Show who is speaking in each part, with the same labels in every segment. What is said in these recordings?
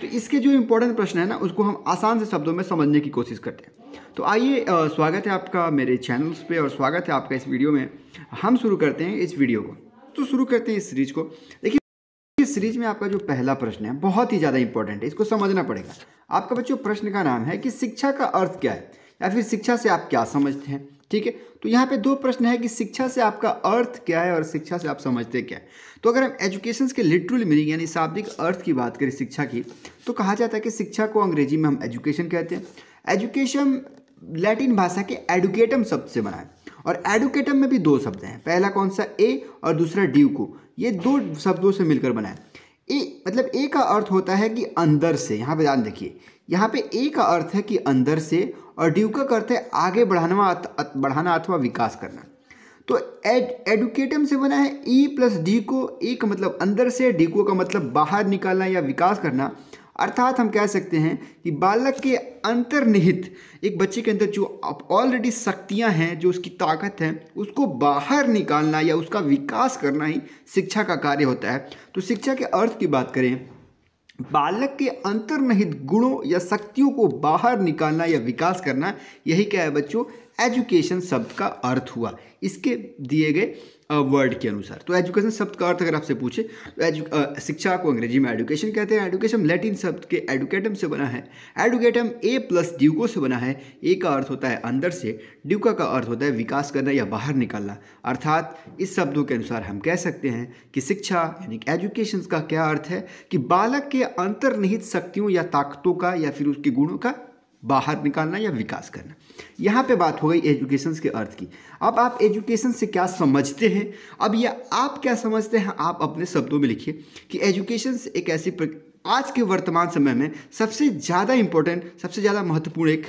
Speaker 1: तो इसके जो इम्पोर्टेंट प्रश्न है ना उसको हम आसान से शब्दों में समझने की कोशिश करते हैं तो आइए स्वागत है आपका मेरे चैनल्स पे और स्वागत है आपका इस वीडियो में हम शुरू करते हैं इस वीडियो को तो शुरू करते हैं इस सीरीज को देखिए इस सीरीज में आपका जो पहला प्रश्न है बहुत ही ज़्यादा इंपॉर्टेंट है इसको समझना पड़ेगा आपका बच्चों प्रश्न का नाम है कि शिक्षा का अर्थ क्या है या फिर शिक्षा से आप क्या समझते हैं ठीक है तो यहाँ पे दो प्रश्न है कि शिक्षा से आपका अर्थ क्या है और शिक्षा से आप समझते क्या है तो अगर हम एजुकेशन के लिटरल मीनिंग यानी शाब्दिक अर्थ की बात करें शिक्षा की तो कहा जाता है कि शिक्षा को अंग्रेजी में हम एजुकेशन कहते हैं एजुकेशन लैटिन भाषा के एडुकेटम शब्द से बना है और एडुकेटम में भी दो शब्द हैं पहला कौन सा ए और दूसरा ड्यू को ये दो शब्दों से मिलकर बनाए ए मतलब ए का अर्थ होता है कि अंदर से यहाँ पे ध्यान देखिए यहाँ पे ए का अर्थ है कि अंदर से और ड्यू का अर्थ है आगे बढ़ाना बढ़ाना अथवा विकास करना तो एड एडुकेटम से बना है ई प्लस डी को ए का मतलब अंदर से डी को का मतलब बाहर निकालना या विकास करना अर्थात हम कह सकते हैं कि बालक के अंतर्निहित एक बच्चे के अंदर जो ऑलरेडी शक्तियां हैं जो उसकी ताकत है उसको बाहर निकालना या उसका विकास करना ही शिक्षा का कार्य होता है तो शिक्षा के अर्थ की बात करें बालक के अंतर्निहित गुणों या शक्तियों को बाहर निकालना या विकास करना यही क्या है बच्चों एजुकेशन शब्द का अर्थ हुआ इसके दिए गए वर्ड के अनुसार तो एजुकेशन शब्द का अर्थ अगर आपसे पूछे तो शिक्षा को अंग्रेजी में एडुकेशन कहते हैं एडुकेशन लैटिन शब्द के एडुकेटम से बना है एडुकेटम ए प्लस ड्यूको से बना है ए का अर्थ होता है अंदर से ड्यूका का अर्थ होता है विकास करना या बाहर निकालना अर्थात इस शब्दों के अनुसार हम कह सकते हैं कि शिक्षा यानी कि एजुकेशन का क्या अर्थ है कि बालक के अंतर्निहित शक्तियों या ताकतों का या फिर उसके गुणों का बाहर निकालना या विकास करना यहाँ पे बात हो गई एजुकेशन के अर्थ की अब आप एजुकेशन से क्या समझते हैं अब यह आप क्या समझते हैं आप अपने शब्दों में लिखिए कि एजुकेशन एक ऐसी प्र... आज के वर्तमान समय में सबसे ज़्यादा इम्पोर्टेंट सबसे ज़्यादा महत्वपूर्ण एक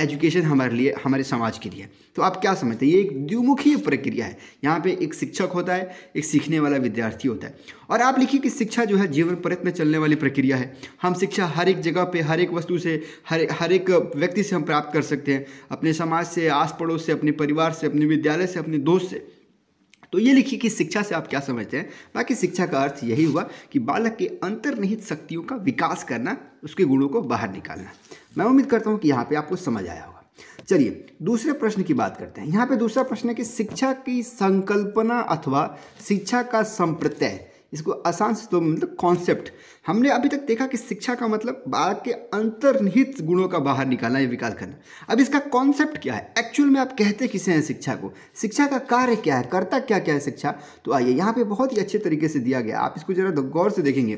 Speaker 1: एजुकेशन हमारे लिए हमारे समाज के लिए तो आप क्या समझते हैं ये एक द्विमुखी प्रक्रिया है यहाँ पे एक शिक्षक होता है एक सीखने वाला विद्यार्थी होता है और आप लिखिए कि शिक्षा जो है जीवन परत में चलने वाली प्रक्रिया है हम शिक्षा हर एक जगह पर हर एक वस्तु से हर हर एक व्यक्ति से हम प्राप्त कर सकते हैं अपने समाज से आस पड़ोस से अपने परिवार से अपने विद्यालय से अपने दोस्त से तो ये लिखिए कि शिक्षा से आप क्या समझते हैं बाकी शिक्षा का अर्थ यही हुआ कि बालक के अंतर्निहित शक्तियों का विकास करना उसके गुणों को बाहर निकालना मैं उम्मीद करता हूँ कि यहाँ पर आपको समझ आया होगा चलिए दूसरे प्रश्न की बात करते हैं यहाँ पे दूसरा प्रश्न है कि शिक्षा की संकल्पना अथवा शिक्षा का संप्रत्यय इसको आसान से तो मतलब कॉन्सेप्ट हमने अभी तक देखा कि शिक्षा का मतलब बालक के अंतर्निहित गुणों का बाहर निकालना या विकास करना अब इसका कॉन्सेप्ट क्या है एक्चुअल में आप कहते किसे हैं शिक्षा को शिक्षा का कार्य क्या है करता क्या क्या है शिक्षा तो आइए यहाँ पे बहुत ही अच्छे तरीके से दिया गया आप इसको जरा गौर से देखेंगे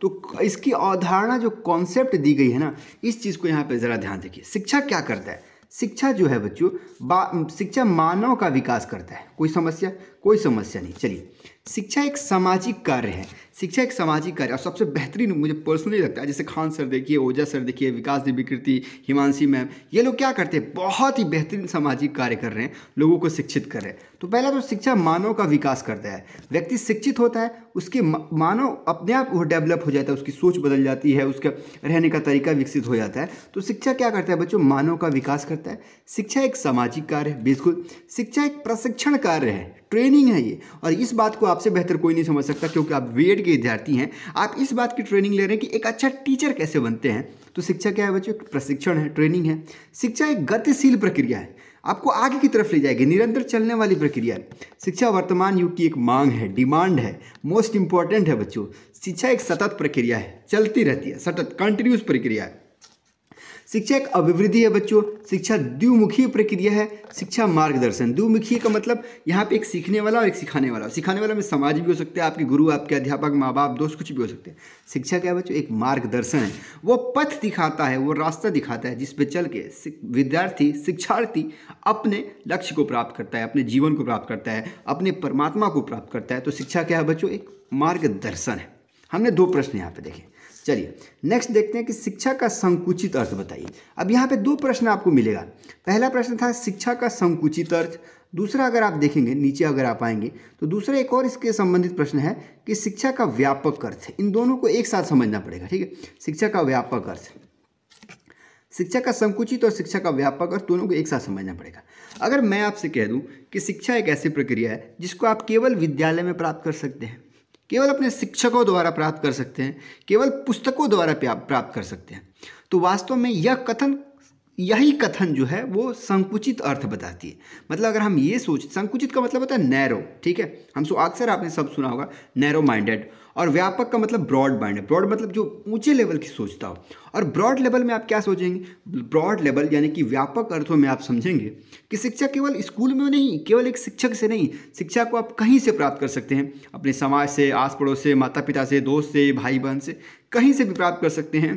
Speaker 1: तो इसकी अवधारणा जो कॉन्सेप्ट दी गई है ना इस चीज़ को यहाँ पर ज़रा ध्यान देखिए शिक्षा क्या करता है शिक्षा जो है बच्चों शिक्षा मानव का विकास करता है कोई समस्या कोई समस्या नहीं चलिए शिक्षा एक सामाजिक कार्य है शिक्षा एक सामाजिक कार्य और सबसे बेहतरीन मुझे पर्सनली लगता है जैसे खान सर देखिए ओजा सर देखिए विकास दिव्यकृति हिमांशी मैम ये लोग क्या करते हैं बहुत ही बेहतरीन सामाजिक कार्य कर रहे हैं लोगों को शिक्षित कर रहे हैं तो पहला तो शिक्षा मानव का विकास करता है व्यक्ति शिक्षित होता है उसके मानव अपने आप वो डेवलप हो जाता है उसकी सोच बदल जाती है उसका रहने का तरीका विकसित हो जाता है तो शिक्षा क्या करता है बच्चों मानव का विकास करता है शिक्षा एक सामाजिक कार्य है बिल्कुल शिक्षा एक प्रशिक्षण कार्य है ट्रेनिंग है ये और इस बात को आपसे बेहतर कोई नहीं समझ सकता क्योंकि आप बी के विद्यार्थी हैं आप इस बात की ट्रेनिंग ले रहे हैं कि एक अच्छा टीचर कैसे बनते हैं तो शिक्षा क्या है बच्चों प्रशिक्षण है ट्रेनिंग है शिक्षा एक गतिशील प्रक्रिया है आपको आगे की तरफ ले जाएगी निरंतर चलने वाली प्रक्रिया शिक्षा वर्तमान युग की एक मांग है डिमांड है मोस्ट इंपॉर्टेंट है बच्चों शिक्षा एक सतत प्रक्रिया है चलती रहती है सतत कंटिन्यूस प्रक्रिया है शिक्षा एक अभिवृद्धि है बच्चों शिक्षा द्विमुखी प्रक्रिया है शिक्षा मार्गदर्शन द्विमुखी का मतलब यहाँ पे एक सीखने वाला और एक सिखाने वाला सिखाने वाला में समाज भी हो सकता है आपके गुरु आपके अध्यापक माँ बाप दोस्त कुछ भी हो सकते हैं शिक्षा क्या है बच्चों एक मार्गदर्शन है वो पथ दिखाता है वो रास्ता दिखाता है जिस पर चल के विद्यार्थी शिक्षार्थी अपने लक्ष्य को प्राप्त करता है अपने जीवन को प्राप्त करता है अपने परमात्मा को प्राप्त करता है तो शिक्षा क्या है बच्चों एक मार्गदर्शन है हमने दो प्रश्न यहाँ पे देखे चलिए नेक्स्ट देखते हैं कि शिक्षा का संकुचित अर्थ बताइए अब यहाँ पे दो प्रश्न आपको मिलेगा पहला प्रश्न था शिक्षा का संकुचित अर्थ दूसरा अगर आप देखेंगे नीचे अगर आप आएंगे तो दूसरा एक और इसके संबंधित प्रश्न है कि शिक्षा का व्यापक अर्थ इन दोनों को एक साथ समझना पड़ेगा ठीक है शिक्षा का व्यापक अर्थ शिक्षा का संकुचित और शिक्षा का व्यापक अर्थ दोनों को एक साथ समझना पड़ेगा अगर मैं आपसे कह दूं कि शिक्षा एक ऐसी प्रक्रिया है जिसको आप केवल विद्यालय में प्राप्त कर सकते हैं केवल अपने शिक्षकों द्वारा प्राप्त कर सकते हैं केवल पुस्तकों द्वारा प्राप्त कर सकते हैं तो वास्तव में यह कथन यही कथन जो है वो संकुचित अर्थ बताती है मतलब अगर हम ये सोच संकुचित का मतलब होता है नैरो ठीक है हम सो अक्सर आपने सब सुना होगा नैरो माइंडेड और व्यापक का मतलब ब्रॉड माइंड है ब्रॉड मतलब जो ऊंचे लेवल की सोचता हो और ब्रॉड लेवल में आप क्या सोचेंगे ब्रॉड लेवल यानी कि व्यापक अर्थों में आप समझेंगे कि शिक्षा केवल स्कूल में नहीं केवल एक शिक्षक से नहीं शिक्षा को आप कहीं से प्राप्त कर सकते हैं अपने समाज से आस पड़ोस से माता पिता से दोस्त से भाई बहन से कहीं से भी प्राप्त कर सकते हैं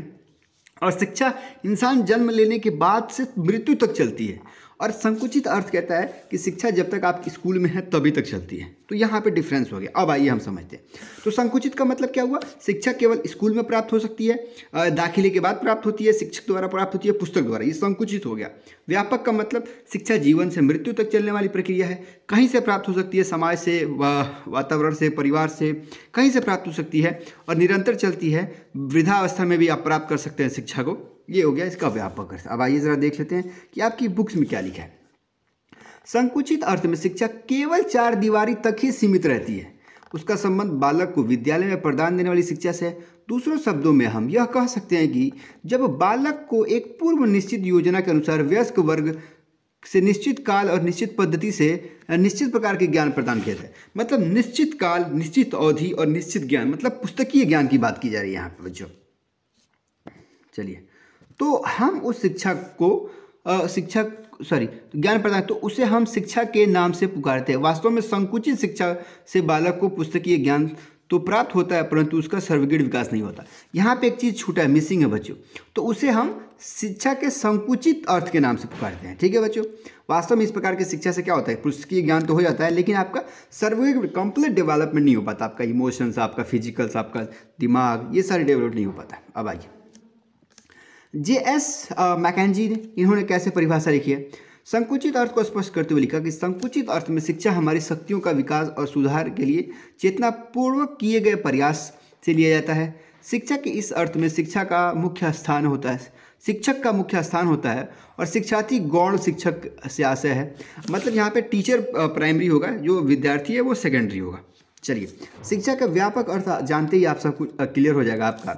Speaker 1: और शिक्षा इंसान जन्म लेने के बाद से मृत्यु तक चलती है और संकुचित अर्थ कहता है कि शिक्षा जब तक आप स्कूल में है तभी तक चलती है तो यहाँ पे डिफरेंस हो गया अब आइए हम समझते हैं तो संकुचित का मतलब क्या हुआ शिक्षा केवल स्कूल में प्राप्त हो सकती है दाखिले के बाद प्राप्त होती है शिक्षक द्वारा प्राप्त होती है पुस्तक द्वारा ये संकुचित हो गया व्यापक का मतलब शिक्षा जीवन से मृत्यु तक चलने वाली प्रक्रिया है कहीं से प्राप्त हो सकती है समाज से वातावरण से परिवार से कहीं से प्राप्त हो सकती है और निरंतर चलती है वृद्धावस्था में भी आप प्राप्त कर सकते हैं शिक्षा को ये हो गया इसका व्यापक अर्थ अब आइए ज़रा देख लेते हैं कि आपकी बुक्स में क्या लिखा है संकुचित अर्थ में शिक्षा केवल चार दीवारी तक ही सीमित रहती है उसका संबंध बालक को विद्यालय में प्रदान देने वाली शिक्षा से है दूसरों शब्दों में हम यह कह सकते हैं कि जब बालक को एक पूर्व निश्चित योजना के अनुसार वयस्क वर्ग से निश्चित काल और निश्चित पद्धति से निश्चित प्रकार के ज्ञान प्रदान किया जाए मतलब निश्चित काल निश्चित अवधि और निश्चित ज्ञान मतलब पुस्तकीय ज्ञान की बात की जा रही है यहाँ पर बच्चों चलिए तो हम उस शिक्षक को शिक्षक सॉरी ज्ञान प्रदान तो उसे हम शिक्षा के नाम से पुकारते हैं वास्तव में संकुचित शिक्षा से बालक को पुस्तकीय ज्ञान तो प्राप्त होता है परंतु उसका सर्वगीण विकास नहीं होता यहाँ पे एक चीज़ छूटा है मिसिंग है बच्चों तो उसे हम शिक्षा के संकुचित अर्थ के नाम से पुकारते हैं ठीक है बच्चों वास्तव में इस प्रकार की शिक्षा से क्या होता है पुस्तकीय ज्ञान तो हो जाता है लेकिन आपका सर्वगीण कंप्लीट डेवलपमेंट नहीं हो पाता आपका इमोशंस आपका फिजिकल्स आपका दिमाग ये सारे डेवलप नहीं हो पाता अब आइए जे एस मैकेजी ने इन्होंने कैसे परिभाषा लिखी है संकुचित अर्थ को स्पष्ट करते हुए लिखा कि संकुचित अर्थ में शिक्षा हमारी शक्तियों का विकास और सुधार के लिए चेतना पूर्वक किए गए प्रयास से लिया जाता है शिक्षा के इस अर्थ में शिक्षा का मुख्य स्थान होता है शिक्षक का मुख्य स्थान होता है और शिक्षार्थी गौण शिक्षक से आशय है मतलब यहाँ पे टीचर प्राइमरी होगा जो विद्यार्थी है वो सेकेंडरी होगा चलिए शिक्षा का व्यापक अर्थ जानते ही आप सब कुछ क्लियर हो जाएगा आपका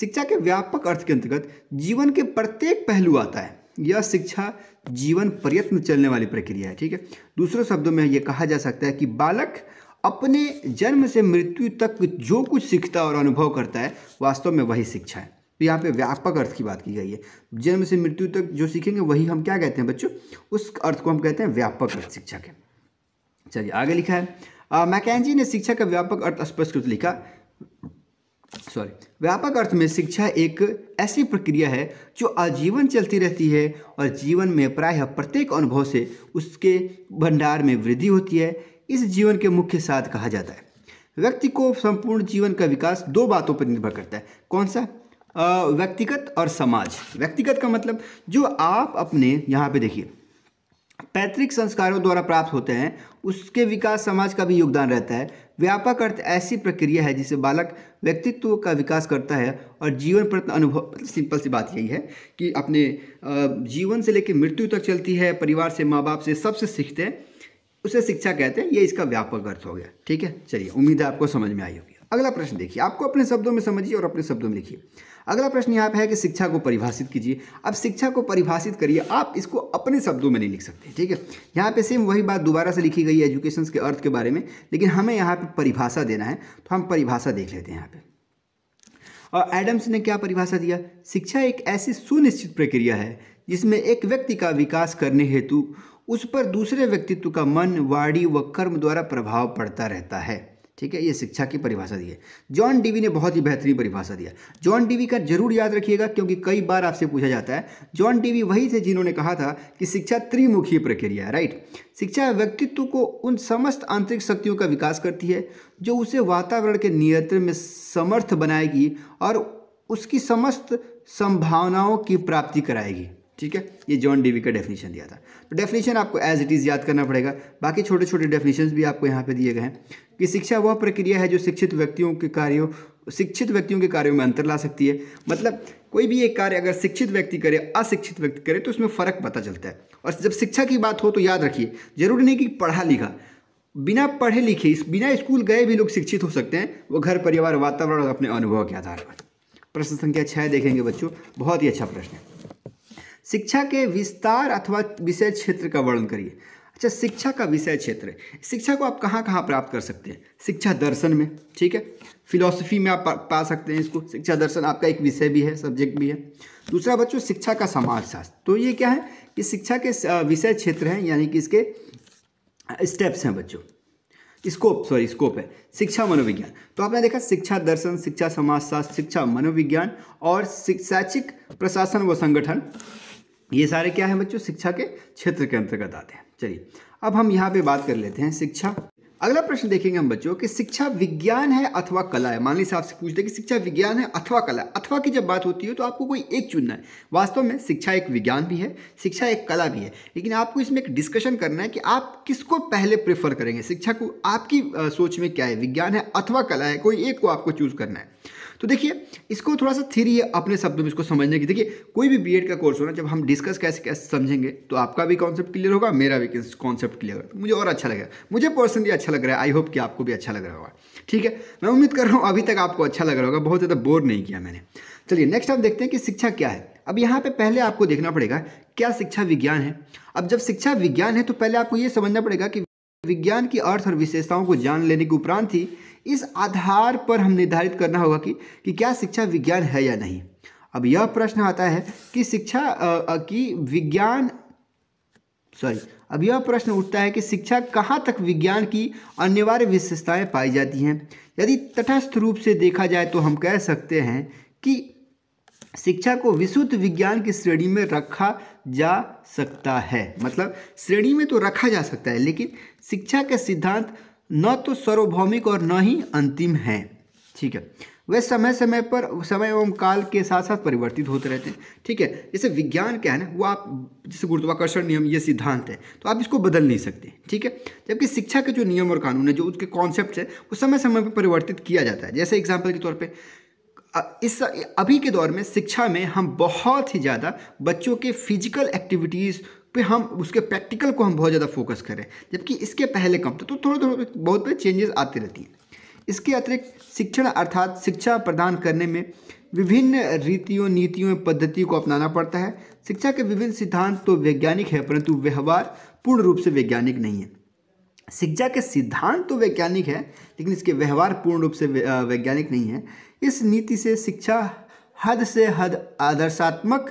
Speaker 1: शिक्षा के व्यापक अर्थ के अंतर्गत जीवन के प्रत्येक पहलू आता है यह शिक्षा जीवन प्रयत्न चलने वाली प्रक्रिया है ठीक है दूसरे शब्दों में यह कहा जा सकता है कि बालक अपने जन्म से मृत्यु तक जो कुछ सीखता और अनुभव करता है वास्तव में वही शिक्षा है तो यहाँ पे व्यापक अर्थ की बात की गई है जन्म से मृत्यु तक जो सीखेंगे वही हम क्या कहते हैं बच्चों उस अर्थ को हम कहते हैं व्यापक अर्थ शिक्षा के चलिए आगे लिखा है मैकेजी ने शिक्षा का व्यापक अर्थ स्पष्ट रूप से लिखा सॉरी व्यापक अर्थ में शिक्षा एक ऐसी प्रक्रिया है जो आजीवन चलती रहती है और जीवन में प्रायः प्रत्येक अनुभव से उसके भंडार में वृद्धि होती है इस जीवन के मुख्य साथ कहा जाता है व्यक्ति को संपूर्ण जीवन का विकास दो बातों पर निर्भर करता है कौन सा व्यक्तिगत और समाज व्यक्तिगत का मतलब जो आप अपने यहाँ पे देखिए पैतृक संस्कारों द्वारा प्राप्त होते हैं उसके विकास समाज का भी योगदान रहता है व्यापक अर्थ ऐसी प्रक्रिया है जिसे बालक व्यक्तित्व का विकास करता है और जीवन प्रति अनुभव सिंपल सी बात यही है कि अपने जीवन से लेकर मृत्यु तक चलती है परिवार से माँ बाप से सबसे सीखते हैं उसे शिक्षा कहते हैं ये इसका व्यापक अर्थ हो गया ठीक है चलिए उम्मीद है आपको समझ में आई होगी अगला प्रश्न देखिए आपको अपने शब्दों में समझिए और अपने शब्दों में लिखिए अगला प्रश्न यहाँ पे है कि शिक्षा को परिभाषित कीजिए अब शिक्षा को परिभाषित करिए आप इसको अपने शब्दों में नहीं लिख सकते ठीक है यहाँ पे सेम वही बात दोबारा से लिखी गई है एजुकेशन के अर्थ के बारे में लेकिन हमें यहाँ पे परिभाषा देना है तो हम परिभाषा देख लेते हैं यहाँ पे और एडम्स ने क्या परिभाषा दिया शिक्षा एक ऐसी सुनिश्चित प्रक्रिया है जिसमें एक व्यक्ति का विकास करने हेतु उस पर दूसरे व्यक्तित्व का मन वाणी व कर्म द्वारा प्रभाव पड़ता रहता है ठीक है ये शिक्षा की परिभाषा दी है जॉन डीवी ने बहुत ही बेहतरीन परिभाषा दिया जॉन डीवी का जरूर याद रखिएगा क्योंकि कई बार आपसे पूछा जाता है जॉन डीवी वही थे जिन्होंने कहा था कि शिक्षा त्रिमुखी प्रक्रिया है राइट शिक्षा व्यक्तित्व को उन समस्त आंतरिक शक्तियों का विकास करती है जो उसे वातावरण के नियंत्रण में समर्थ बनाएगी और उसकी समस्त संभावनाओं की प्राप्ति कराएगी ठीक है ये जॉन डीवी का डेफिनेशन दिया था तो डेफिनेशन आपको एज इट इज़ याद करना पड़ेगा बाकी छोटे छोटे डेफिनेशन भी आपको यहाँ पे दिए गए हैं कि शिक्षा वह प्रक्रिया है जो शिक्षित व्यक्तियों के कार्यों शिक्षित व्यक्तियों के कार्यों में अंतर ला सकती है मतलब कोई भी एक कार्य अगर शिक्षित व्यक्ति करे अशिक्षित व्यक्ति करे तो उसमें फ़र्क पता चलता है और जब शिक्षा की बात हो तो याद रखिए जरूरी नहीं कि पढ़ा लिखा बिना पढ़े लिखे बिना स्कूल गए भी लोग शिक्षित हो सकते हैं वो घर परिवार वातावरण और अपने अनुभव के आधार पर प्रश्न संख्या छः देखेंगे बच्चों बहुत ही अच्छा प्रश्न है शिक्षा के विस्तार अथवा विषय क्षेत्र का वर्णन करिए अच्छा शिक्षा का विषय क्षेत्र शिक्षा को आप कहाँ कहाँ प्राप्त कर सकते हैं शिक्षा दर्शन में ठीक है फिलॉसफी में आप पा सकते हैं इसको शिक्षा दर्शन आपका एक विषय भी है सब्जेक्ट भी है दूसरा बच्चों शिक्षा का समाजशास्त्र तो ये क्या है कि शिक्षा के विषय क्षेत्र हैं यानी कि इसके स्टेप्स हैं बच्चों स्कोप सॉरी स्कोप है शिक्षा मनोविज्ञान तो आपने देखा शिक्षा दर्शन शिक्षा समाजशास्त्र शिक्षा मनोविज्ञान और शैक्षिक प्रशासन व संगठन ये सारे क्या है बच्चों शिक्षा के क्षेत्र के अंतर्गत आते हैं चलिए अब हम यहाँ पे बात कर लेते हैं शिक्षा अगला प्रश्न देखेंगे हम बच्चों कि शिक्षा विज्ञान है अथवा कला है मान लीजिए आपसे पूछते हैं कि शिक्षा विज्ञान है अथवा कला है अथवा की जब बात होती है तो आपको कोई एक चुनना है वास्तव में शिक्षा एक विज्ञान भी है शिक्षा एक कला भी है लेकिन आपको इसमें एक डिस्कशन करना है कि आप किसको पहले प्रेफर करेंगे शिक्षा को आपकी सोच में क्या है विज्ञान है अथवा कला है कोई एक को आपको चूज करना है तो देखिए इसको थोड़ा सा थ्री अपने शब्दों में इसको समझने की देखिए कोई भी बी का कोर्स होना जब हम डिस्कस कैसे कैसे समझेंगे तो आपका भी कॉन्सेप्ट क्लियर होगा मेरा भी कॉन्सेप्ट क्लियर होगा मुझे और अच्छा लगेगा मुझे पर्सनली अच्छा लग रहा है आई होप कि आपको भी अच्छा लग रहा होगा ठीक है मैं उम्मीद कर रहा हूँ अभी तक आपको अच्छा लग रहा होगा बहुत ज़्यादा बोर नहीं किया मैंने चलिए नेक्स्ट आप देखते हैं कि शिक्षा क्या है अब यहाँ पे पहले आपको देखना पड़ेगा क्या शिक्षा विज्ञान है अब जब शिक्षा विज्ञान है तो पहले आपको ये समझना पड़ेगा कि विज्ञान की अर्थ और विशेषताओं को जान लेने के उपरांत ही इस आधार पर हम निर्धारित करना होगा कि, कि क्या शिक्षा विज्ञान है या नहीं अब यह प्रश्न आता है कि शिक्षा की विज्ञान सॉरी अब यह प्रश्न उठता है कि शिक्षा कहाँ तक विज्ञान की अनिवार्य विशेषताएं पाई जाती हैं यदि तटस्थ रूप से देखा जाए तो हम कह सकते हैं कि शिक्षा को विशुद्ध विज्ञान की श्रेणी में रखा जा सकता है मतलब श्रेणी में तो रखा जा सकता है लेकिन शिक्षा के सिद्धांत न तो सर्वभौमिक और न ही अंतिम हैं ठीक है वे समय समय पर समय एवं काल के साथ साथ परिवर्तित होते रहते हैं ठीक है जैसे विज्ञान क्या है ना वो आप जैसे गुरुत्वाकर्षण नियम ये सिद्धांत है तो आप इसको बदल नहीं सकते ठीक है जबकि शिक्षा के जो नियम और कानून है जो उसके कॉन्सेप्ट है वो समय समय पर परिवर्तित किया जाता है जैसे एग्जाम्पल के तौर पर इस अभी के दौर में शिक्षा में हम बहुत ही ज़्यादा बच्चों के फिजिकल एक्टिविटीज़ पे हम उसके प्रैक्टिकल को हम बहुत ज़्यादा फोकस करें जबकि इसके पहले कम था तो, तो थोड़े थोड़े बहुत बड़े चेंजेस आते रहती हैं इसके अतिरिक्त शिक्षण अर्थात शिक्षा प्रदान करने में विभिन्न रीतियों नीतियों पद्धति को अपनाना पड़ता है शिक्षा के विभिन्न सिद्धांत तो वैज्ञानिक है परंतु व्यवहार पूर्ण रूप से वैज्ञानिक नहीं है शिक्षा के सिद्धांत तो वैज्ञानिक है लेकिन इसके व्यवहार पूर्ण रूप से वैज्ञानिक नहीं है इस नीति से शिक्षा हद से हद आदर्शात्मक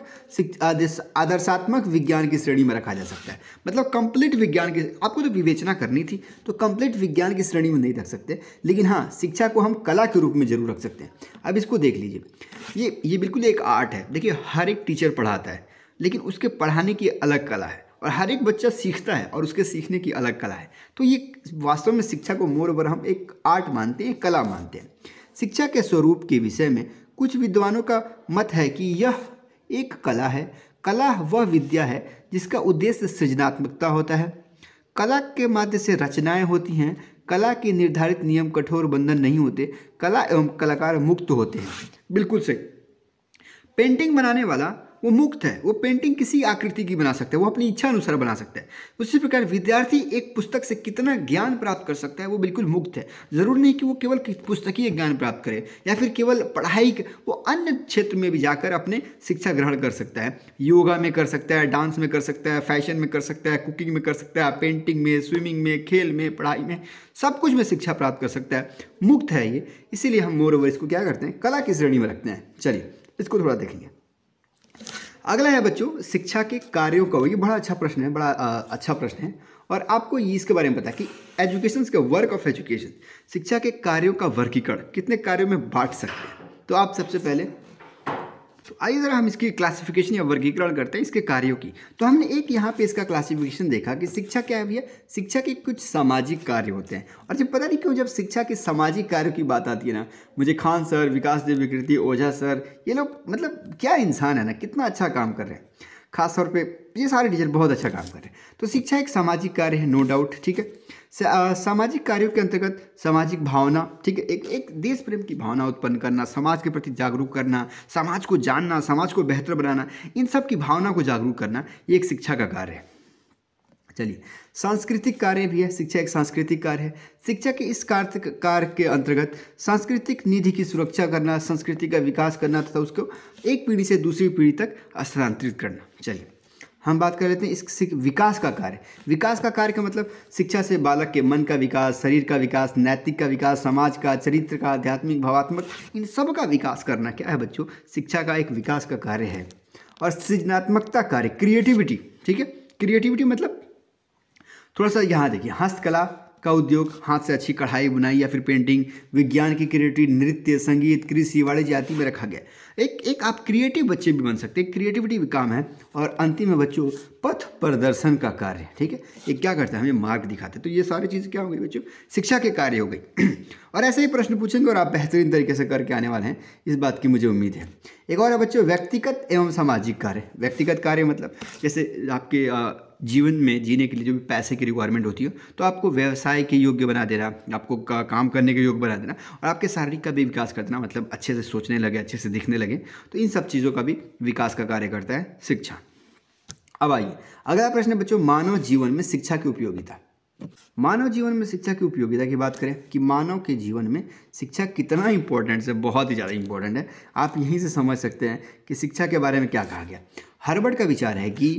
Speaker 1: आदर्शात्मक विज्ञान की श्रेणी में रखा जा सकता है मतलब कंप्लीट विज्ञान की आपको तो विवेचना करनी थी तो कंप्लीट विज्ञान की श्रेणी में नहीं रख सकते लेकिन हाँ शिक्षा को हम कला के रूप में जरूर रख सकते हैं अब इसको देख लीजिए ये ये बिल्कुल एक आर्ट है देखिए हर एक टीचर पढ़ाता है लेकिन उसके पढ़ाने की अलग कला है और हर एक बच्चा सीखता है और उसके सीखने की अलग कला है तो ये वास्तव में शिक्षा को मोर ओवर हम एक आर्ट मानते हैं कला मानते हैं शिक्षा के स्वरूप के विषय में कुछ विद्वानों का मत है कि यह एक कला है कला वह विद्या है जिसका उद्देश्य सृजनात्मकता होता है कला के माध्य से रचनाएं होती हैं कला के निर्धारित नियम कठोर बंधन नहीं होते कला एवं कलाकार मुक्त होते हैं बिल्कुल सही पेंटिंग बनाने वाला वो मुक्त है वो पेंटिंग किसी आकृति की बना सकता है वो अपनी इच्छा अनुसार बना सकता है उसी प्रकार विद्यार्थी एक पुस्तक से कितना ज्ञान प्राप्त कर सकता है वो बिल्कुल मुक्त है ज़रूर नहीं कि वो केवल पुस्तकीय ज्ञान प्राप्त करे या फिर केवल पढ़ाई वो अन्य क्षेत्र में भी जाकर अपने शिक्षा ग्रहण कर सकता है योगा में कर सकता है डांस में कर सकता है फैशन में कर सकता है कुकिंग में कर सकता है पेंटिंग में स्विमिंग में खेल में पढ़ाई में सब कुछ में शिक्षा प्राप्त कर सकता है मुक्त है ये इसीलिए हम मोर ओवर इसको क्या करते हैं कला की श्रेणी में रखते हैं चलिए इसको थोड़ा देखेंगे अगला है बच्चों शिक्षा के कार्यों का ये बड़ा अच्छा प्रश्न है बड़ा आ, अच्छा प्रश्न है और आपको ये इसके बारे में पता है कि एजुकेशन का वर्क ऑफ एजुकेशन शिक्षा के कार्यों का वर्गीकरण कितने कार्यों में बांट सकते हैं तो आप सबसे पहले तो आइए ज़रा हम इसकी क्लासिफिकेशन या वर्गीकरण करते हैं इसके कार्यों की तो हमने एक यहाँ पे इसका क्लासिफिकेशन देखा कि शिक्षा क्या है भैया शिक्षा के कुछ सामाजिक कार्य होते हैं और जब पता नहीं क्यों जब शिक्षा के सामाजिक कार्यों की बात आती है ना मुझे खान सर विकास देव विकृति ओझा सर ये लोग मतलब क्या इंसान है ना कितना अच्छा काम कर रहे हैं खासतौर पर ये सारे टीचर बहुत अच्छा काम कर रहे हैं तो शिक्षा एक सामाजिक कार्य है नो डाउट ठीक है सामाजिक कार्यों के अंतर्गत सामाजिक भावना ठीक है एक एक देश प्रेम की भावना उत्पन्न करना समाज के प्रति जागरूक करना समाज को जानना समाज को बेहतर बनाना इन सब की भावना को जागरूक करना ये एक शिक्षा का कार्य है चलिए सांस्कृतिक कार्य भी है शिक्षा एक सांस्कृतिक कार्य है शिक्षा के इस कार्य कार्य के अंतर्गत सांस्कृतिक निधि की सुरक्षा करना संस्कृति का विकास करना तथा उसको एक पीढ़ी से दूसरी पीढ़ी तक स्थानांतरित करना चलिए हम बात कर लेते हैं इस विकास का कार्य विकास का कार्य का मतलब शिक्षा से बालक के मन का विकास शरीर का विकास नैतिक का विकास समाज का चरित्र का आध्यात्मिक भावात्मक इन सब का विकास करना क्या है बच्चों शिक्षा का एक विकास का कार्य है और सृजनात्मकता कार्य क्रिएटिविटी ठीक है क्रिएटिविटी मतलब थोड़ा सा यहाँ देखिए हस्तकला का उद्योग हाथ से अच्छी कढ़ाई बुनाई या फिर पेंटिंग विज्ञान की क्रिएटिव नृत्य संगीत कृषि वाणिज्य आदि में रखा गया एक एक आप क्रिएटिव बच्चे भी बन सकते हैं क्रिएटिविटी भी काम है और अंतिम है बच्चों पथ प्रदर्शन का कार्य ठीक है ये क्या करता है हमें मार्ग दिखाते तो ये सारी चीज़ें क्या हो गई बच्चों शिक्षा के कार्य हो गई और ऐसे ही प्रश्न पूछेंगे और आप बेहतरीन तरीके से करके आने वाले हैं इस बात की मुझे उम्मीद है एक और है बच्चों व्यक्तिगत एवं सामाजिक कार्य व्यक्तिगत कार्य मतलब जैसे आपके जीवन में जीने के लिए जो भी पैसे की रिक्वायरमेंट होती है तो आपको व्यवसाय के योग्य बना देना आपको का, काम करने के योग्य बना देना और आपके शारीरिक का भी विकास कर देना मतलब अच्छे से सोचने लगे अच्छे से दिखने लगे तो इन सब चीज़ों का भी विकास का कार्य करता है शिक्षा अब आइए अगला प्रश्न बच्चों मानव जीवन में शिक्षा की उपयोगिता मानव जीवन में शिक्षा की उपयोगिता की बात करें कि मानव के जीवन में शिक्षा कितना इंपॉर्टेंट है बहुत ही ज़्यादा इंपॉर्टेंट है आप यहीं से समझ सकते हैं कि शिक्षा के बारे में क्या कहा गया हर्बर्ट का विचार है कि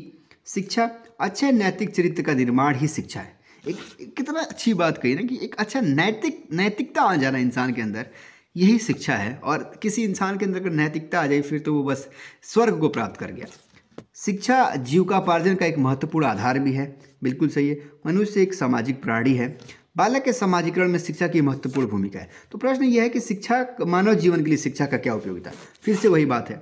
Speaker 1: शिक्षा अच्छे नैतिक चरित्र का निर्माण ही शिक्षा है एक, कितना अच्छी बात कही ना कि एक अच्छा नैतिक नैतिकता आ जाना इंसान के अंदर यही शिक्षा है और किसी इंसान के अंदर अगर नैतिकता आ जाए फिर तो वो बस स्वर्ग को प्राप्त कर गया शिक्षा जीव का का एक महत्वपूर्ण आधार भी है बिल्कुल सही है मनुष्य एक सामाजिक प्राणी है बालक के समाजीकरण में शिक्षा की महत्वपूर्ण भूमिका है तो प्रश्न यह है कि शिक्षा मानव जीवन के लिए शिक्षा का क्या उपयोगिता फिर से वही बात है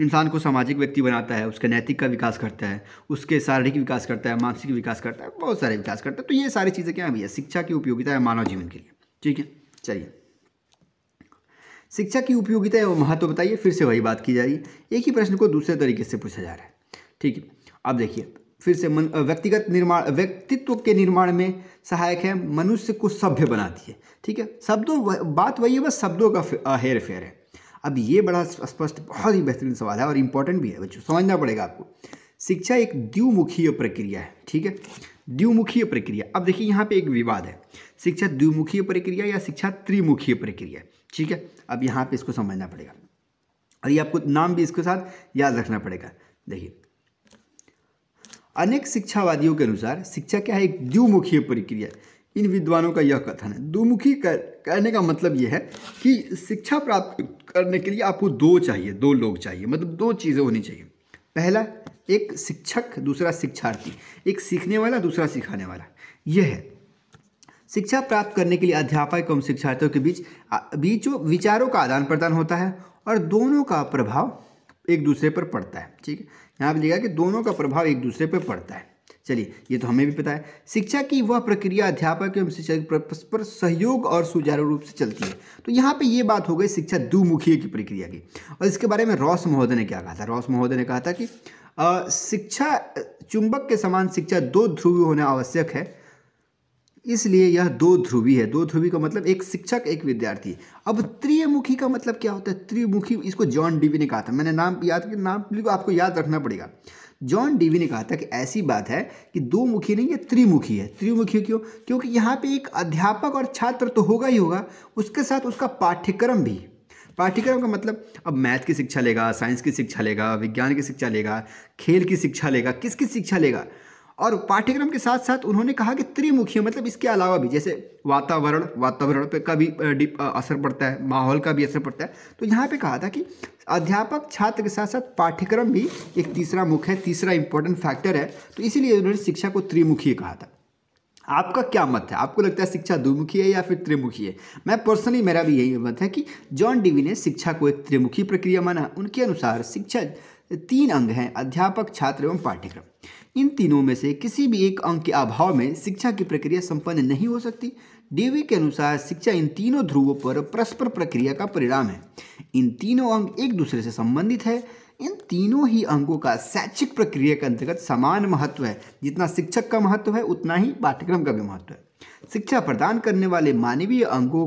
Speaker 1: इंसान को सामाजिक व्यक्ति बनाता है उसके नैतिक का विकास करता है उसके शारीरिक विकास करता है मानसिक विकास करता है बहुत सारे विकास करता है तो ये सारी चीज़ें क्या है भैया शिक्षा की उपयोगिता है मानव जीवन के लिए ठीक है चलिए शिक्षा की उपयोगिता है वो महत्व बताइए फिर से वही बात की जा रही है एक ही प्रश्न को दूसरे तरीके से पूछा जा रहा है ठीक है अब देखिए फिर से मन व्यक्तिगत निर्माण व्यक्तित्व के निर्माण में सहायक है मनुष्य को सभ्य बनाती है ठीक है शब्दों बात वही है बस शब्दों का हेर फेर है अब ये बड़ा स्पष्ट बहुत ही बेहतरीन सवाल है और इम्पोर्टेंट भी है बच्चों समझना पड़ेगा आपको शिक्षा एक द्विमुखीय प्रक्रिया है ठीक है द्विमुखीय प्रक्रिया अब देखिए यहाँ पे एक विवाद है शिक्षा द्विमुखीय प्रक्रिया या शिक्षा त्रिमुखीय प्रक्रिया ठीक है अब यहाँ पे इसको समझना पड़ेगा और ये आपको नाम भी इसके साथ याद रखना पड़ेगा देखिए अनेक शिक्षावादियों के अनुसार शिक्षा क्या है एक द्विमुखीय प्रक्रिया इन विद्वानों का यह कथन है द्विमुखी कहने का मतलब यह है कि शिक्षा प्राप्त करने के लिए आपको दो चाहिए दो लोग चाहिए मतलब दो चीज़ें होनी चाहिए पहला एक शिक्षक दूसरा शिक्षार्थी एक सीखने वाला दूसरा सिखाने वाला यह है शिक्षा प्राप्त करने के लिए अध्यापक एवं शिक्षार्थियों के बीच बीचों विचारों का आदान प्रदान होता है और दोनों का प्रभाव एक दूसरे पर पड़ता है ठीक है यहाँ पर लिखा कि दोनों का प्रभाव एक दूसरे पर पड़ता है चलिए ये तो हमें भी पता है शिक्षा की वह प्रक्रिया अध्यापक एवं शिक्षक परस्पर सहयोग और सुचारू रूप से चलती है तो यहाँ पे ये बात हो गई शिक्षा दुमुखी की प्रक्रिया की और इसके बारे में रॉस महोदय ने क्या कहा था रॉस महोदय ने कहा था कि शिक्षा चुंबक के समान शिक्षा दो ध्रुवी होना आवश्यक है इसलिए यह दो ध्रुवी है दो ध्रुवी का मतलब एक शिक्षक एक विद्यार्थी अब त्रिमुखी का मतलब क्या होता है त्रिमुखी इसको जॉन डीवी ने कहा था मैंने नाम याद नाम आपको याद रखना पड़ेगा जॉन डीवी ने कहा था कि ऐसी बात है कि दो मुखी नहीं है त्रिमुखी है त्रिमुखी क्यों क्योंकि यहाँ पे एक अध्यापक और छात्र तो होगा ही होगा उसके साथ उसका पाठ्यक्रम भी पाठ्यक्रम का मतलब अब मैथ की शिक्षा लेगा साइंस की शिक्षा लेगा विज्ञान की शिक्षा लेगा खेल की शिक्षा लेगा किसकी शिक्षा लेगा और पाठ्यक्रम के साथ साथ उन्होंने कहा कि त्रिमुखी मतलब इसके अलावा भी जैसे वातावरण वातावरण पे का भी असर पड़ता है माहौल का भी असर पड़ता है तो यहाँ पे कहा था कि अध्यापक छात्र के साथ साथ पाठ्यक्रम भी एक तीसरा मुख है तीसरा इंपॉर्टेंट फैक्टर है तो इसीलिए उन्होंने शिक्षा को त्रिमुखी कहा था आपका क्या मत है आपको लगता है शिक्षा द्विमुखी है या फिर त्रिमुखी है मैं पर्सनली मेरा भी यही मत है कि जॉन डीवी ने शिक्षा को एक त्रिमुखी प्रक्रिया माना उनके अनुसार शिक्षा तीन अंग हैं अध्यापक छात्र एवं पाठ्यक्रम इन तीनों में से किसी भी एक अंक के अभाव में शिक्षा की प्रक्रिया संपन्न नहीं हो सकती डेवी के अनुसार शिक्षा इन तीनों ध्रुवों पर परस्पर प्रक्रिया का परिणाम है इन तीनों अंग एक दूसरे से संबंधित है इन तीनों ही अंगों का शैक्षिक प्रक्रिया के अंतर्गत समान महत्व है जितना शिक्षक का महत्व है उतना ही पाठ्यक्रम का भी महत्व है शिक्षा प्रदान करने वाले मानवीय अंगों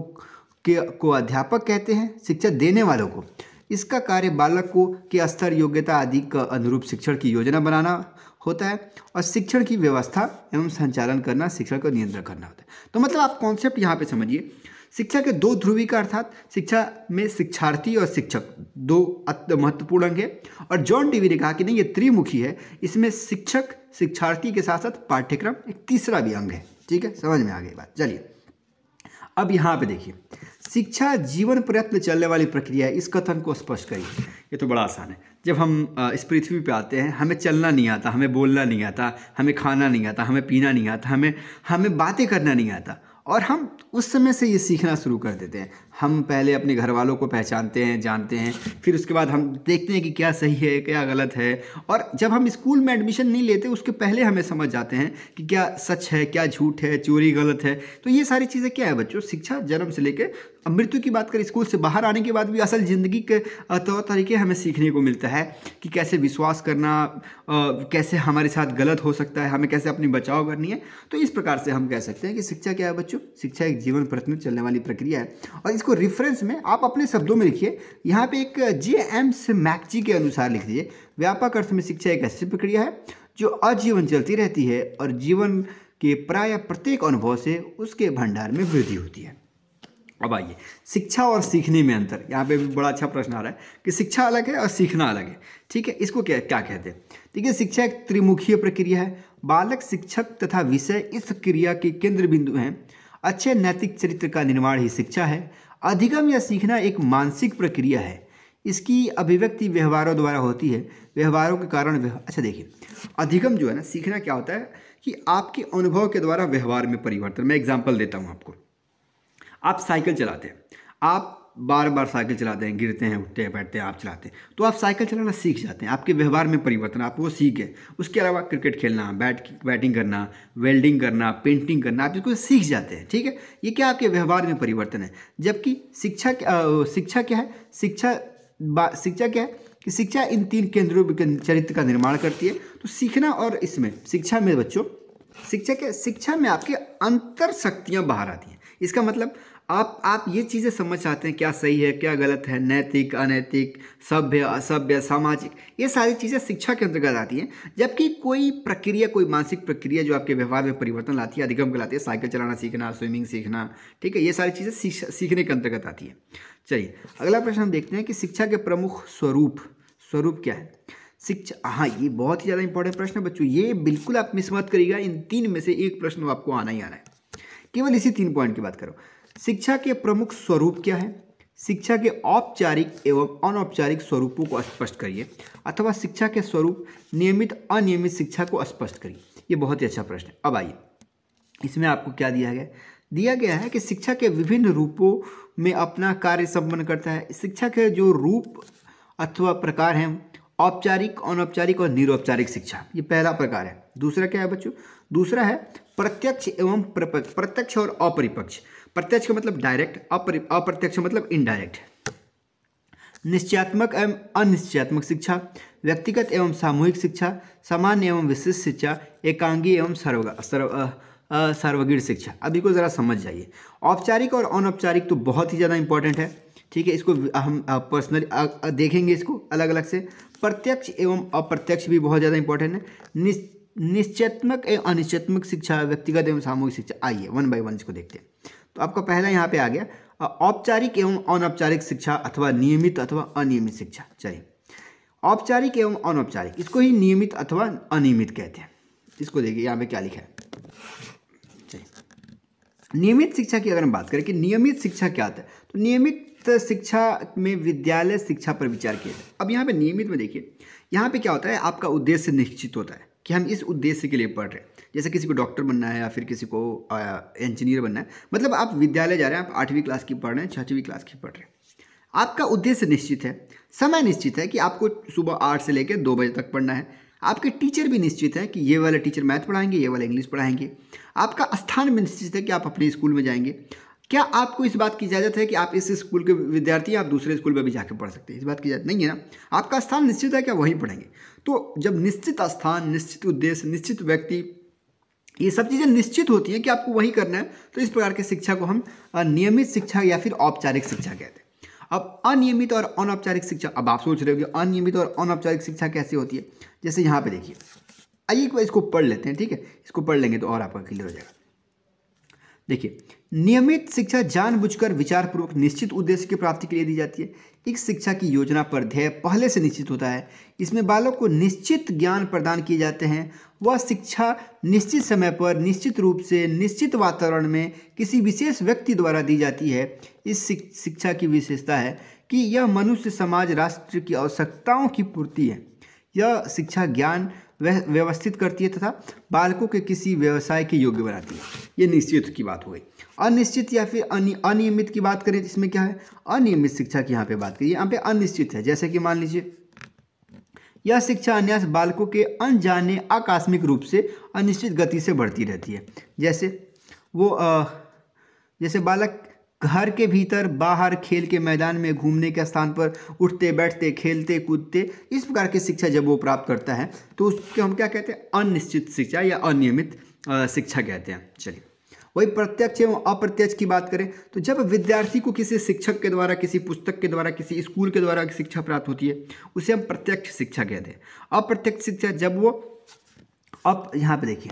Speaker 1: के को अध्यापक कहते हैं शिक्षा देने वालों को इसका कार्य बालक को के स्तर योग्यता आदि का अनुरूप शिक्षण की योजना बनाना होता है और शिक्षण की व्यवस्था एवं संचालन करना शिक्षण को नियंत्रण करना होता है तो मतलब आप कॉन्सेप्ट यहाँ पे समझिए शिक्षा के दो ध्रुवी का अर्थात शिक्षा में शिक्षार्थी और शिक्षक दो अत्य महत्वपूर्ण अंग है और जॉन डीवी ने कहा कि नहीं ये त्रिमुखी है इसमें शिक्षक शिक्षार्थी के साथ साथ पाठ्यक्रम एक तीसरा भी अंग है ठीक है समझ में आ गई बात चलिए अब यहाँ पे देखिए शिक्षा जीवन प्रयत्न चलने वाली प्रक्रिया है इस कथन को स्पष्ट करिए ये तो बड़ा आसान है जब हम इस पृथ्वी पे आते हैं हमें चलना नहीं आता हमें बोलना नहीं आता हमें खाना नहीं आता हमें पीना नहीं आता हमें हमें बातें करना नहीं आता और हम उस समय से ये सीखना शुरू कर देते हैं हम पहले अपने घर वालों को पहचानते हैं जानते हैं फिर उसके बाद हम देखते हैं कि क्या सही है क्या गलत है और जब हम स्कूल में एडमिशन नहीं लेते उसके पहले हमें समझ जाते हैं कि क्या सच है क्या झूठ है चोरी गलत है तो ये सारी चीज़ें क्या है बच्चों शिक्षा जन्म से लेकर मृत्यु की बात करें स्कूल से बाहर आने के बाद भी असल ज़िंदगी के तौर तरीके हमें सीखने को मिलता है कि कैसे विश्वास करना कैसे हमारे साथ गलत हो सकता है हमें कैसे अपनी बचाव करनी है तो इस प्रकार से हम कह सकते हैं कि शिक्षा क्या है बच्चों शिक्षा एक जीवन प्रतिनिधि चलने वाली प्रक्रिया है और इस इसको रिफरेंस में आप अपने शब्दों में लिखिए यहाँ पे एक जे एम्स मैक के अनुसार लिख दीजिए व्यापक अर्थ में शिक्षा एक ऐसी प्रक्रिया है जो आजीवन चलती रहती है और जीवन के प्राय प्रत्येक अनुभव से उसके भंडार में वृद्धि होती है अब आइए शिक्षा और सीखने में अंतर यहाँ पे भी बड़ा अच्छा प्रश्न आ रहा है कि शिक्षा अलग है और सीखना अलग है ठीक है इसको क्या क्या कहते हैं ठीक है शिक्षा एक त्रिमुखीय प्रक्रिया है बालक शिक्षक तथा विषय इस क्रिया के केंद्र बिंदु हैं अच्छे नैतिक चरित्र का निर्माण ही शिक्षा है अधिगम या सीखना एक मानसिक प्रक्रिया है इसकी अभिव्यक्ति व्यवहारों द्वारा होती है व्यवहारों के कारण अच्छा देखिए अधिगम जो है ना सीखना क्या होता है कि आपके अनुभव के द्वारा व्यवहार में परिवर्तन मैं एग्जाम्पल देता हूँ आपको आप साइकिल चलाते हैं आप बार बार साइकिल चलाते हैं गिरते हैं उठते हैं बैठते हैं आप चलाते हैं तो आप साइकिल चलाना सीख जाते हैं आपके व्यवहार में परिवर्तन आप वो सीख गए उसके अलावा क्रिकेट खेलना बैट बैटिंग करना वेल्डिंग करना पेंटिंग करना आप इसको सीख जाते हैं ठीक है ये क्या आपके व्यवहार में परिवर्तन है जबकि शिक्षा शिक्षा क्या है शिक्षा शिक्षा क्या है कि शिक्षा इन तीन केंद्रों के चरित्र का निर्माण करती है तो सीखना और इसमें शिक्षा में बच्चों शिक्षा के शिक्षा में आपके अंतर शक्तियाँ बाहर आती हैं इसका मतलब आप आप ये चीज़ें समझ चाहते हैं क्या सही है क्या गलत है नैतिक अनैतिक सभ्य असभ्य सामाजिक ये सारी चीज़ें शिक्षा के अंतर्गत आती हैं जबकि कोई प्रक्रिया कोई मानसिक प्रक्रिया जो आपके व्यवहार में परिवर्तन लाती है अधिगम कराती है साइकिल चलाना सीखना स्विमिंग सीखना ठीक है ये सारी चीज़ें सीखने के अंतर्गत आती है चलिए अगला प्रश्न हम देखते हैं कि शिक्षा के प्रमुख स्वरूप स्वरूप क्या है शिक्षा हाँ ये बहुत ही ज़्यादा इंपॉर्टेंट प्रश्न है बच्चों ये बिल्कुल आप मिस मत करिएगा इन तीन में से एक प्रश्न आपको आना ही आना है केवल इसी तीन पॉइंट की बात करो शिक्षा के प्रमुख स्वरूप क्या है शिक्षा के औपचारिक एवं अनौपचारिक स्वरूपों को स्पष्ट करिए अथवा शिक्षा के स्वरूप नियमित अनियमित शिक्षा को स्पष्ट करिए ये बहुत ही अच्छा प्रश्न है अब आइए इसमें आपको क्या दिया गया दिया गया है कि शिक्षा के विभिन्न रूपों में अपना कार्य संपन्न करता है शिक्षा के जो रूप अथवा प्रकार हैं औपचारिक अनौपचारिक और निरौपचारिक शिक्षा ये पहला प्रकार है दूसरा क्या है बच्चों दूसरा है प्रत्यक्ष एवं प्रत्यक्ष और अपरिपक्ष प्रत्यक्ष का मतलब डायरेक्ट अप्रत्यक्ष मतलब इनडायरेक्ट निश्चयात्मक एवं अनिश्चयात्मक शिक्षा व्यक्तिगत एवं सामूहिक शिक्षा सामान्य एवं विशिष्ट शिक्षा एकांगी एवं सर्व सर्व सर्वगीण शिक्षा अभी को ज़रा समझ जाइए औपचारिक और अनौपचारिक तो बहुत ही ज़्यादा इंपॉर्टेंट है ठीक है इसको हम पर्सनली देखेंगे इसको अलग अलग से प्रत्यक्ष एवं अप्रत्यक्ष भी बहुत ज़्यादा इंपॉर्टेंट है निश्चयात्मक एवं अनिश्चयात्मक शिक्षा व्यक्तिगत एवं सामूहिक शिक्षा आइए वन बाई वन इसको देखते हैं तो आपका पहला यहाँ पे आ गया औपचारिक एवं अनौपचारिक शिक्षा अथवा नियमित अथवा अनियमित शिक्षा चलिए औपचारिक एवं अनौपचारिक इसको ही नियमित अथवा अनियमित कहते हैं इसको देखिए यहाँ पे क्या लिखा है चलिए नियमित शिक्षा की अगर हम बात करें कि नियमित शिक्षा क्या होता है तो नियमित शिक्षा में विद्यालय शिक्षा पर विचार किया जाए अब यहाँ पे नियमित में देखिए यहाँ पे क्या होता है आपका उद्देश्य निश्चित होता है कि हम इस उद्देश्य के लिए पढ़ रहे हैं जैसे किसी को डॉक्टर बनना है या फिर किसी को इंजीनियर बनना है मतलब आप विद्यालय जा रहे हैं आप आठवीं क्लास की पढ़ रहे हैं छठवीं क्लास की पढ़ रहे हैं आपका उद्देश्य निश्चित है समय निश्चित है कि आपको सुबह आठ से लेकर दो बजे तक पढ़ना है आपके टीचर भी निश्चित हैं कि ये वाले टीचर मैथ पढ़ाएंगे ये वाले इंग्लिश पढ़ाएंगे आपका स्थान भी निश्चित है कि आप अपने स्कूल में जाएंगे क्या आपको इस बात की इजाज़त है कि आप इस स्कूल के विद्यार्थी आप दूसरे स्कूल में भी जाकर पढ़ सकते हैं इस बात की इजाज़त नहीं है ना आपका स्थान निश्चित है क्या वहीं पढ़ेंगे तो जब निश्चित स्थान निश्चित उद्देश्य निश्चित व्यक्ति ये सब चीज़ें निश्चित होती हैं कि आपको वही करना है तो इस प्रकार की शिक्षा को हम नियमित शिक्षा या फिर औपचारिक शिक्षा कहते हैं अब अनियमित और अनौपचारिक शिक्षा अब आप सोच रहे हो कि अनियमित और अनौपचारिक शिक्षा कैसी होती है जैसे यहाँ पे देखिए आइए एक बार इसको पढ़ लेते हैं ठीक है इसको पढ़ लेंगे तो और आपका क्लियर हो जाएगा देखिए नियमित शिक्षा जानबूझकर विचारपूर्वक निश्चित उद्देश्य की प्राप्ति के लिए दी जाती है इस शिक्षा की योजना पर ध्येय पहले से निश्चित होता है इसमें बालक को निश्चित ज्ञान प्रदान किए जाते हैं वह शिक्षा निश्चित समय पर निश्चित रूप से निश्चित वातावरण में किसी विशेष व्यक्ति द्वारा दी जाती है इस शिक्षा की विशेषता है कि यह मनुष्य समाज राष्ट्र की आवश्यकताओं की पूर्ति है यह शिक्षा ज्ञान व्यवस्थित करती है तथा बालकों के किसी व्यवसाय के योग्य बनाती है ये निश्चित की बात हो गई अनिश्चित या फिर अनियमित की बात करें इसमें क्या है अनियमित शिक्षा की यहाँ पे बात करिए यहाँ पे अनिश्चित है जैसे कि मान लीजिए यह शिक्षा अन्यास बालकों के अनजाने आकस्मिक रूप से अनिश्चित गति से बढ़ती रहती है जैसे वो आ, जैसे बालक घर के भीतर बाहर खेल के मैदान में घूमने के स्थान पर उठते बैठते खेलते कूदते इस प्रकार की शिक्षा जब वो प्राप्त करता है तो उसके हम क्या कहते हैं अनिश्चित शिक्षा या अनियमित शिक्षा कहते हैं चलिए वही प्रत्यक्ष एवं अप्रत्यक्ष की बात करें तो जब विद्यार्थी को किसी शिक्षक के द्वारा किसी पुस्तक के द्वारा किसी स्कूल के द्वारा शिक्षा प्राप्त होती है उसे हम प्रत्यक्ष शिक्षा कहते हैं अप्रत्यक्ष शिक्षा जब वो अप यहाँ पे देखिए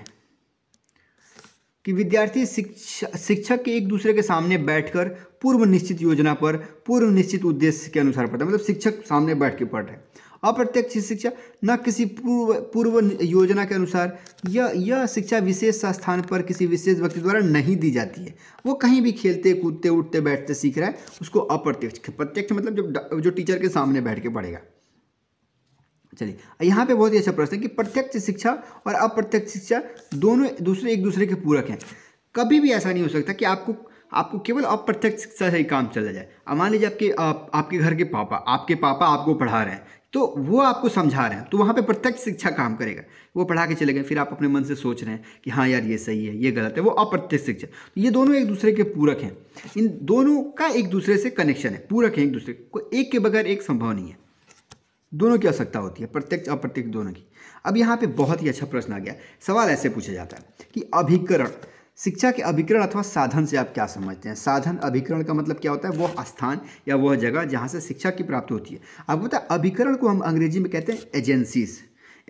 Speaker 1: कि विद्यार्थी शिक्षक शिक्षक के एक दूसरे के सामने बैठकर पूर्व निश्चित योजना पर पूर्व निश्चित उद्देश्य के अनुसार पढ़ता है मतलब शिक्षक सामने बैठ के पढ़ रहे हैं अप्रत्यक्ष शिक्षा न किसी पूर्व पूर्व योजना के अनुसार यह यह शिक्षा विशेष स्थान पर किसी विशेष व्यक्ति द्वारा नहीं दी जाती है वो कहीं भी खेलते कूदते उठते बैठते सीख रहा है उसको अप्रत्यक्ष प्रत्यक्ष मतलब जो जो टीचर के सामने बैठ के पढ़ेगा चलिए यहाँ पे बहुत ही अच्छा प्रश्न है कि प्रत्यक्ष शिक्षा और अप्रत्यक्ष शिक्षा दोनों दूसरे एक दूसरे के पूरक हैं कभी भी ऐसा नहीं हो सकता कि आपको आपको केवल अप्रत्यक्ष शिक्षा से ही काम चला जाए अब मान लीजिए आपके आप, आपके घर के पापा आपके पापा आपको पढ़ा रहे हैं तो वो आपको समझा रहे हैं तो वहाँ पे प्रत्यक्ष शिक्षा काम करेगा वो पढ़ा के चले गए फिर आप अपने मन से सोच रहे हैं कि हाँ यार ये सही है ये गलत है वो अप्रत्यक्ष शिक्षा तो ये दोनों एक दूसरे के पूरक हैं इन दोनों का एक दूसरे से कनेक्शन है पूरक है एक दूसरे को एक के बगैर एक संभव नहीं है दोनों की आवश्यकता होती है प्रत्यक्ष अप्रत्यक्ष दोनों की अब यहाँ पे बहुत ही अच्छा प्रश्न आ गया सवाल ऐसे पूछा जाता है कि अभिकरण शिक्षा के अभिकरण अथवा साधन से आप क्या समझते हैं साधन अभिकरण का मतलब क्या होता है वह स्थान या वह जगह जहाँ से शिक्षा की प्राप्ति होती है आपको पता है अभिकरण को हम अंग्रेजी में कहते हैं एजेंसीज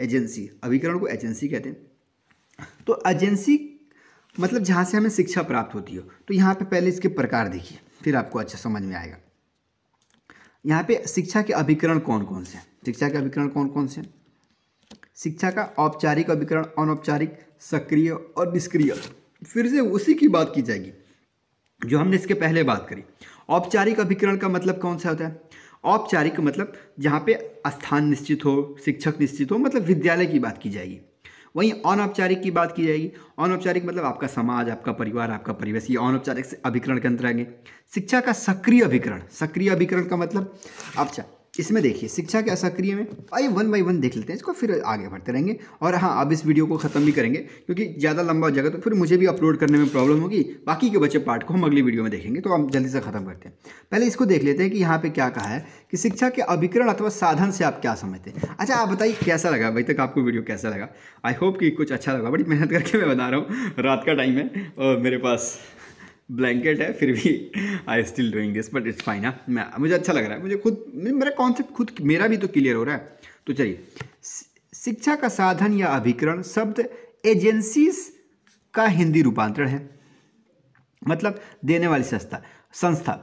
Speaker 1: एजेंसी अभिकरण को एजेंसी कहते हैं तो एजेंसी मतलब जहाँ से हमें शिक्षा प्राप्त होती हो तो यहाँ पर पहले इसके प्रकार देखिए फिर आपको अच्छा समझ में आएगा यहाँ पे शिक्षा के अभिकरण कौन कौन से हैं शिक्षा के अभिकरण कौन कौन से हैं शिक्षा का औपचारिक अभिकरण अनौपचारिक सक्रिय और निष्क्रिय फिर से उसी की बात की जाएगी जो हमने इसके पहले बात करी औपचारिक अभिकरण का मतलब कौन सा होता है औपचारिक मतलब जहाँ पे स्थान निश्चित हो शिक्षक निश्चित हो मतलब विद्यालय की बात की जाएगी वहीं अनौपचारिक की बात की जाएगी अनौपचारिक मतलब आपका समाज आपका परिवार आपका परिवेश ये अनौपचारिक अभिकरण के अंतर आएंगे शिक्षा का सक्रिय अभिकरण सक्रिय अभिकरण का मतलब अच्छा इसमें देखिए शिक्षा के असक्रिय में आई वन बाई वन देख लेते हैं इसको फिर आगे बढ़ते रहेंगे और हाँ आप इस वीडियो को ख़त्म भी करेंगे क्योंकि ज़्यादा लंबा हो जाएगा तो फिर मुझे भी अपलोड करने में प्रॉब्लम होगी बाकी के बच्चे पार्ट को हम अगली वीडियो में देखेंगे तो हम जल्दी से ख़त्म करते हैं पहले इसको देख लेते हैं कि यहाँ पर क्या कहा है कि शिक्षा के अभिकरण अथवा साधन से आप क्या समझते हैं अच्छा आप बताइए कैसा लगा अभी तक आपको वीडियो कैसा लगा आई होप कि कुछ अच्छा लगा बड़ी मेहनत करके मैं बता रहा हूँ रात का टाइम है और मेरे पास ब्लैंकेट है फिर भी I still doing this but it's fine है मुझे अच्छा लग रहा है मुझे खुद मेरा कॉन्सेप्ट खुद मेरा भी तो क्लियर हो रहा है तो चलिए शिक्षा का साधन या अभिकरण शब्द एजेंसीज का हिंदी रूपांतरण है मतलब देने वाली संस्था संस्था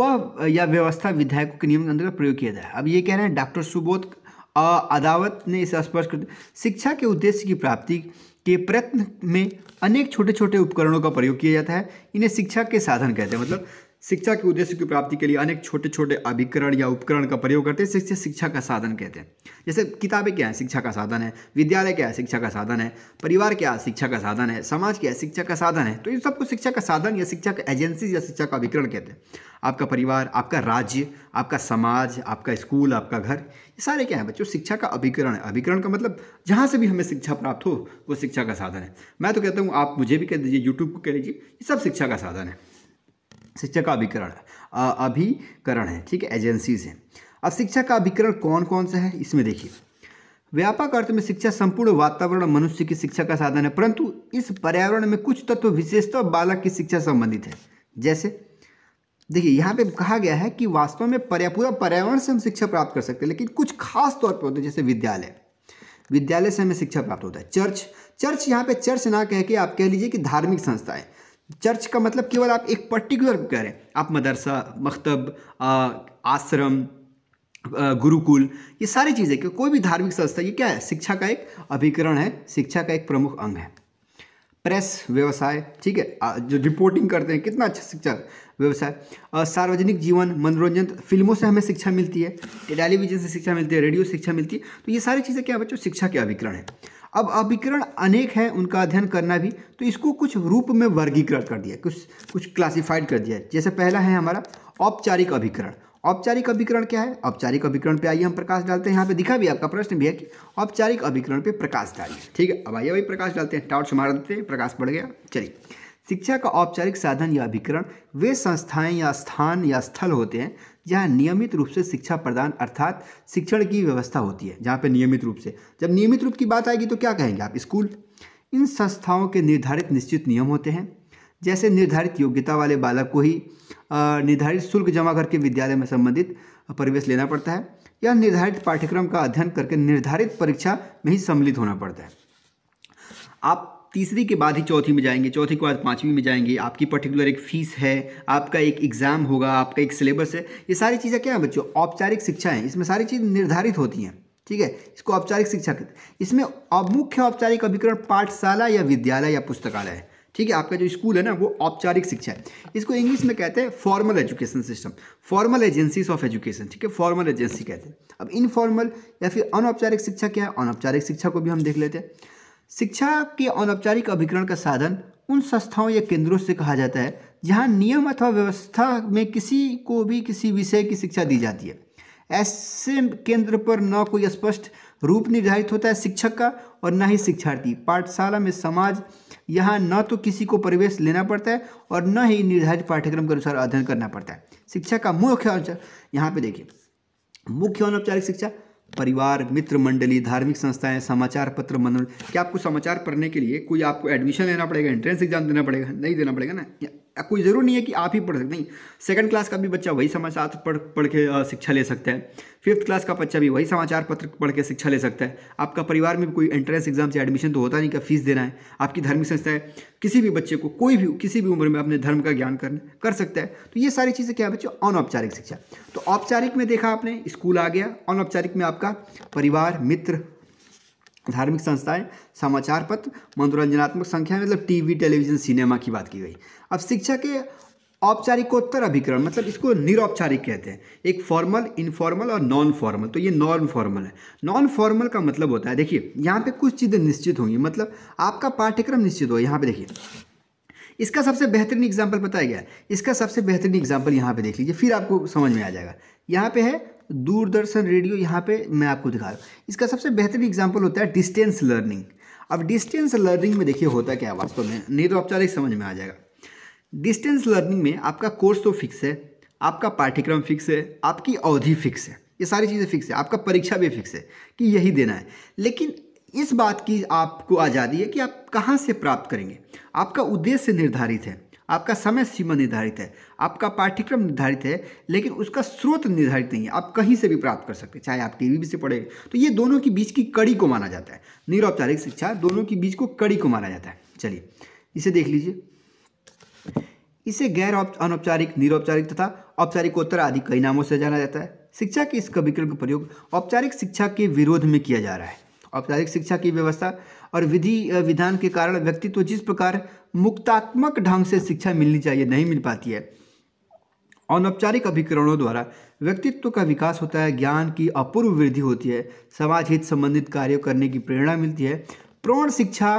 Speaker 1: वह या व्यवस्था विधायकों के नियम के अंतर्गत प्रयोग किया जाए अब ये कह रहे हैं डॉक्टर सुबोध अदावत ने इसे स्पष्ट कर दिया शिक्षा के उद्देश्य की प्राप्ति के प्रयत्न में अनेक छोटे छोटे उपकरणों का प्रयोग किया जाता है इन्हें शिक्षा के साधन कहते हैं मतलब शिक्षा के उद्देश्य की प्राप्ति के लिए अनेक छोटे छोटे अभिकरण या उपकरण का प्रयोग करते हैं शिक्षा शिक्षा का साधन कहते हैं जैसे किताबें क्या है शिक्षा का साधन है विद्यालय क्या है शिक्षा का साधन है परिवार क्या है शिक्षा का साधन है समाज क्या है शिक्षा का साधन है तो इन सबको शिक्षा का साधन या शिक्षा का एजेंसी या शिक्षा का अभिकरण कहते हैं आपका परिवार आपका राज्य आपका समाज आपका स्कूल आपका घर ये सारे क्या है बच्चों शिक्षा का अभिकरण है अभिकरण का मतलब जहाँ से भी हमें शिक्षा प्राप्त हो वो शिक्षा का साधन है मैं तो कहता हूँ आप मुझे भी कह दीजिए यूट्यूब को कह लीजिए ये सब शिक्षा का साधन है शिक्षा का अभिकरण अभिकरण है ठीक है एजेंसीज हैं अब शिक्षा का अभिकरण कौन कौन सा है इसमें देखिए व्यापक अर्थ में शिक्षा संपूर्ण वातावरण मनुष्य की शिक्षा का साधन है परंतु इस पर्यावरण में कुछ तत्व विशेषतः बालक की शिक्षा संबंधित है जैसे देखिए यहाँ पे कहा गया है कि वास्तव में पूरा पर्यावरण से हम शिक्षा प्राप्त कर सकते हैं लेकिन कुछ खास तौर पर होते हैं जैसे विद्यालय विद्यालय से हमें शिक्षा प्राप्त होता है चर्च चर्च यहाँ पे चर्च ना कह के आप कह लीजिए कि धार्मिक संस्थाएं चर्च का मतलब केवल आप एक पर्टिकुलर कह रहे हैं आप मदरसा मकतब आश्रम गुरुकुल ये सारी चीज़ें कि कोई भी धार्मिक संस्था ये क्या है शिक्षा का एक अभिकरण है शिक्षा का एक प्रमुख अंग है प्रेस व्यवसाय ठीक है जो रिपोर्टिंग करते हैं कितना अच्छा शिक्षा व्यवसाय सार्वजनिक जीवन मनोरंजन फिल्मों से हमें शिक्षा मिलती है टेलीविजन से शिक्षा मिलती है रेडियो शिक्षा मिलती है तो ये सारी चीज़ें क्या बच्चों शिक्षा के अभिकरण है अब अभिकरण अनेक हैं उनका अध्ययन करना भी तो इसको कुछ रूप में वर्गीकृत कर दिया कुछ कुछ क्लासिफाइड कर दिया जैसे पहला है हमारा औपचारिक अभिकरण औपचारिक अभिकरण क्या है औपचारिक अभिकरण पे आइए हम प्रकाश डालते हैं यहाँ पे दिखा भी आपका प्रश्न भी है कि औपचारिक अभिकरण पे प्रकाश डालिए ठीक है अब आइए भाई प्रकाश डालते हैं टाउट मार देते हैं प्रकाश पड़ गया चलिए शिक्षा का औपचारिक साधन या अभिकरण वे संस्थाएं या स्थान या स्थल होते हैं जहाँ नियमित रूप से शिक्षा प्रदान अर्थात शिक्षण की व्यवस्था होती है जहाँ पर नियमित रूप से जब नियमित रूप की बात आएगी तो क्या कहेंगे आप स्कूल इन संस्थाओं के निर्धारित निश्चित नियम होते हैं जैसे निर्धारित योग्यता वाले बालक को ही निर्धारित शुल्क जमा करके विद्यालय में संबंधित प्रवेश लेना पड़ता है या निर्धारित पाठ्यक्रम का अध्ययन करके निर्धारित परीक्षा में ही सम्मिलित होना पड़ता है आप तीसरी के बाद ही चौथी में जाएंगे चौथी के बाद पाँचवीं में जाएंगे आपकी पर्टिकुलर एक फ़ीस है आपका एक एग्ज़ाम होगा आपका एक सिलेबस है ये सारी चीज़ें क्या हैं बच्चों औपचारिक शिक्षा है इसमें सारी चीज़ निर्धारित होती हैं ठीक है इसको औपचारिक शिक्षा कहते हैं इसमें मुख्य औपचारिक अभिकरण पाठशाला या विद्यालय या पुस्तकालय है ठीक है आपका जो स्कूल है ना वो औपचारिक शिक्षा है इसको इंग्लिश में कहते हैं formal education system formal agencies of education ठीक है फॉर्मल एजेंसी कहते हैं अब इनफॉर्मल या फिर अनौपचारिक शिक्षा क्या है अनौपचारिक शिक्षा को भी हम देख लेते हैं शिक्षा के अनौपचारिक अभिकरण का साधन उन संस्थाओं या केंद्रों से कहा जाता है जहाँ नियम अथवा व्यवस्था में किसी को भी किसी विषय की शिक्षा दी जाती है ऐसे केंद्र पर न कोई स्पष्ट रूप निर्धारित होता है शिक्षक का और न ही शिक्षार्थी पाठशाला में समाज यहाँ न तो किसी को परिवेश लेना पड़ता है और न ही निर्धारित पाठ्यक्रम के अनुसार अध्ययन करना पड़ता है शिक्षा का मुख्य अनुसार यहाँ पे देखिए मुख्य अनौपचारिक शिक्षा परिवार मित्र मंडली धार्मिक संस्थाएं समाचार पत्र मंडल क्या आपको समाचार पढ़ने के लिए कोई आपको एडमिशन लेना पड़ेगा एंट्रेंस एग्जाम देना पड़ेगा नहीं देना पड़ेगा ना कोई ज़रूरी नहीं है कि आप ही पढ़ सकते नहीं सेकंड क्लास का भी बच्चा वही समाचार पढ़ पढ़ के शिक्षा ले सकता है फिफ्थ क्लास का बच्चा भी वही समाचार पत्र पढ़ के शिक्षा ले सकता है आपका परिवार में कोई एंट्रेंस एग्जाम से एडमिशन तो होता नहीं क्या फीस देना है आपकी धार्मिक संस्था है किसी भी बच्चे को कोई भी किसी भी उम्र में अपने धर्म का ज्ञान कर कर सकता है तो ये सारी चीज़ें क्या है बच्चों अनौपचारिक शिक्षा तो औपचारिक में देखा आपने स्कूल आ गया अनौपचारिक में आपका परिवार मित्र धार्मिक संस्थाएं समाचार पत्र मनोरंजनात्मक संख्या मतलब टीवी टेलीविजन सिनेमा की बात की गई अब शिक्षा के औपचारिकोत्तर अभिकरण मतलब इसको निरौपचारिक कहते हैं एक फॉर्मल इनफॉर्मल और नॉन फॉर्मल तो ये नॉन फॉर्मल है नॉन फॉर्मल का मतलब होता है देखिए यहाँ पे कुछ चीज़ें निश्चित होंगी मतलब आपका पाठ्यक्रम निश्चित हो यहाँ पे देखिए इसका सबसे बेहतरीन एग्जाम्पल बताया गया इसका सबसे बेहतरीन एग्जाम्पल यहाँ पे देख लीजिए फिर आपको समझ में आ जाएगा यहाँ पे है दूरदर्शन रेडियो यहाँ पे मैं आपको दिखा रहा हूँ इसका सबसे बेहतरीन एग्जाम्पल होता है डिस्टेंस लर्निंग अब डिस्टेंस लर्निंग में देखिए होता क्या वास्तव में नहीं तो औपचारिक समझ में आ जाएगा डिस्टेंस लर्निंग में आपका कोर्स तो फिक्स है आपका पाठ्यक्रम फिक्स है आपकी अवधि फिक्स है ये सारी चीज़ें फिक्स है आपका परीक्षा भी फिक्स है कि यही देना है लेकिन इस बात की आपको आज़ादी है कि आप कहाँ से प्राप्त करेंगे आपका उद्देश्य निर्धारित है आपका समय सीमा निर्धारित है आपका पाठ्यक्रम निर्धारित है लेकिन उसका स्रोत निर्धारित नहीं है आप कहीं से भी प्राप्त कर सकते हैं चाहे आप टीवी से पढ़े तो ये दोनों के बीच की कड़ी को माना जाता है निरौपचारिक शिक्षा दोनों के बीच को कड़ी को माना जाता है चलिए इसे देख लीजिए इसे गैर अनौपचारिक निरौपचारिक तथा औपचारिकोत्तर आदि कई नामों से जाना जाता है शिक्षा के इस कविकरण का प्रयोग औपचारिक शिक्षा के विरोध में किया जा रहा है औपचारिक शिक्षा की व्यवस्था और विधि विधान के कारण व्यक्तित्व जिस प्रकार मुक्तात्मक ढंग से शिक्षा मिलनी चाहिए नहीं मिल पाती है अनौपचारिक अभिकरणों द्वारा व्यक्तित्व का विकास होता है ज्ञान की अपूर्व वृद्धि होती है समाज हित संबंधित कार्य करने की प्रेरणा मिलती है प्रौण शिक्षा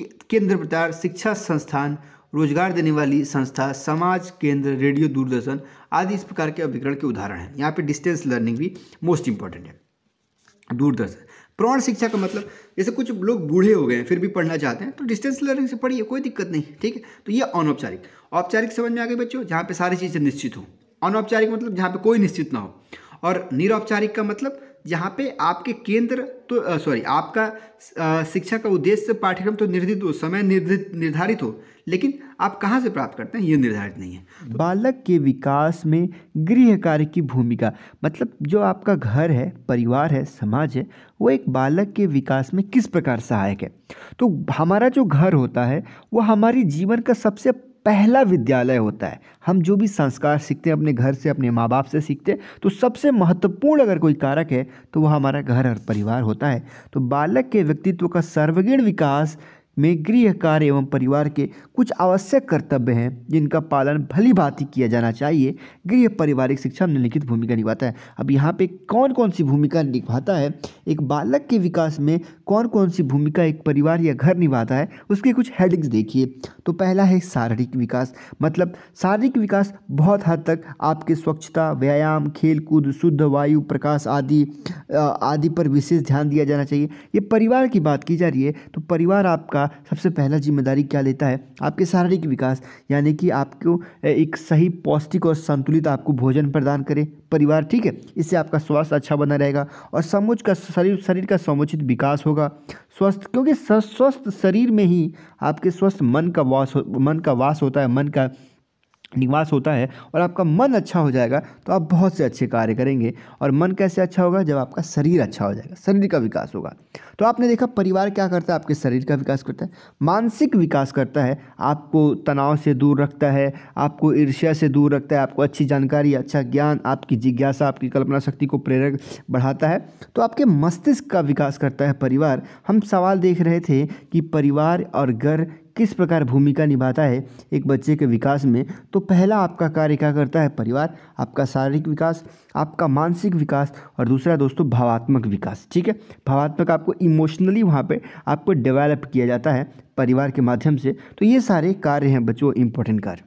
Speaker 1: केंद्र प्रचार शिक्षा संस्थान रोजगार देने वाली संस्था समाज केंद्र रेडियो दूरदर्शन आदि इस प्रकार के अभिकरण के उदाहरण हैं यहाँ पे डिस्टेंस लर्निंग भी मोस्ट इंपॉर्टेंट है दूरदर्शन प्रौढ़ शिक्षा का मतलब जैसे कुछ लोग बूढ़े हो गए हैं फिर भी पढ़ना चाहते हैं तो डिस्टेंस लर्निंग से पढ़िए कोई दिक्कत नहीं ठीक है तो ये अनौपचारिक औपचारिक समझ में आ गए बच्चों जहाँ पे सारी चीज़ें निश्चित हो अनौपचारिक मतलब जहाँ पे कोई निश्चित ना हो और निरौपचारिक का मतलब जहाँ पे आपके केंद्र तो सॉरी आपका आ, शिक्षा का उद्देश्य पाठ्यक्रम तो निर्धित हो समय निर्धित निर्धारित हो लेकिन आप कहाँ से प्राप्त करते हैं ये निर्धारित नहीं है तो बालक के विकास में गृह कार्य की भूमिका मतलब जो आपका घर है परिवार है समाज है वो एक बालक के विकास में किस प्रकार सहायक है तो हमारा जो घर होता है वो हमारी जीवन का सबसे पहला विद्यालय होता है हम जो भी संस्कार सीखते हैं अपने घर से अपने माँ बाप से सीखते हैं तो सबसे महत्वपूर्ण अगर कोई कारक है तो वह हमारा घर और परिवार होता है तो बालक के व्यक्तित्व का सर्वगीण विकास में गृह कार्य एवं परिवार के कुछ आवश्यक कर्तव्य हैं जिनका पालन भली भांति किया जाना चाहिए गृह पारिवारिक शिक्षा निम्नलिखित भूमिका निभाता है अब यहाँ पे कौन कौन सी भूमिका निभाता है एक बालक के विकास में कौन कौन सी भूमिका एक परिवार या घर निभाता है उसके कुछ हेडिंग्स देखिए तो पहला है शारीरिक विकास मतलब शारीरिक विकास बहुत हद तक आपके स्वच्छता व्यायाम खेलकूद शुद्ध वायु प्रकाश आदि आदि पर विशेष ध्यान दिया जाना चाहिए ये परिवार की बात की जा रही है तो परिवार आपका का सबसे पहला जिम्मेदारी क्या लेता है आपके शारीरिक विकास यानी कि आपको एक सही पौष्टिक और संतुलित आपको भोजन प्रदान करे परिवार ठीक है इससे आपका स्वास्थ्य अच्छा बना रहेगा और समुच का शरीर शरीर का समुचित विकास होगा स्वस्थ क्योंकि स्वस्थ शरीर में ही आपके स्वस्थ मन का वास मन का वास होता है मन का निवास होता है और आपका मन अच्छा हो जाएगा तो आप बहुत से अच्छे कार्य करेंगे और मन कैसे अच्छा होगा जब आपका शरीर अच्छा हो जाएगा शरीर का विकास होगा तो आपने देखा परिवार क्या करता है आपके शरीर का विकास करता है मानसिक विकास करता है आपको तनाव से दूर रखता है आपको ईर्ष्या से दूर रखता है आपको अच्छी जानकारी अच्छा ज्ञान आपकी जिज्ञासा आपकी कल्पना शक्ति को प्रेरक बढ़ाता है तो आपके मस्तिष्क का विकास करता है परिवार हम सवाल देख रहे थे कि परिवार और घर किस प्रकार भूमिका निभाता है एक बच्चे के विकास में तो पहला आपका कार्य क्या करता है परिवार आपका शारीरिक विकास आपका मानसिक विकास और दूसरा दोस्तों भावात्मक विकास ठीक है भावात्मक आपको इमोशनली वहाँ पे आपको डेवलप किया जाता है परिवार के माध्यम से तो ये सारे कार्य हैं बच्चों इंपॉर्टेंट कार्य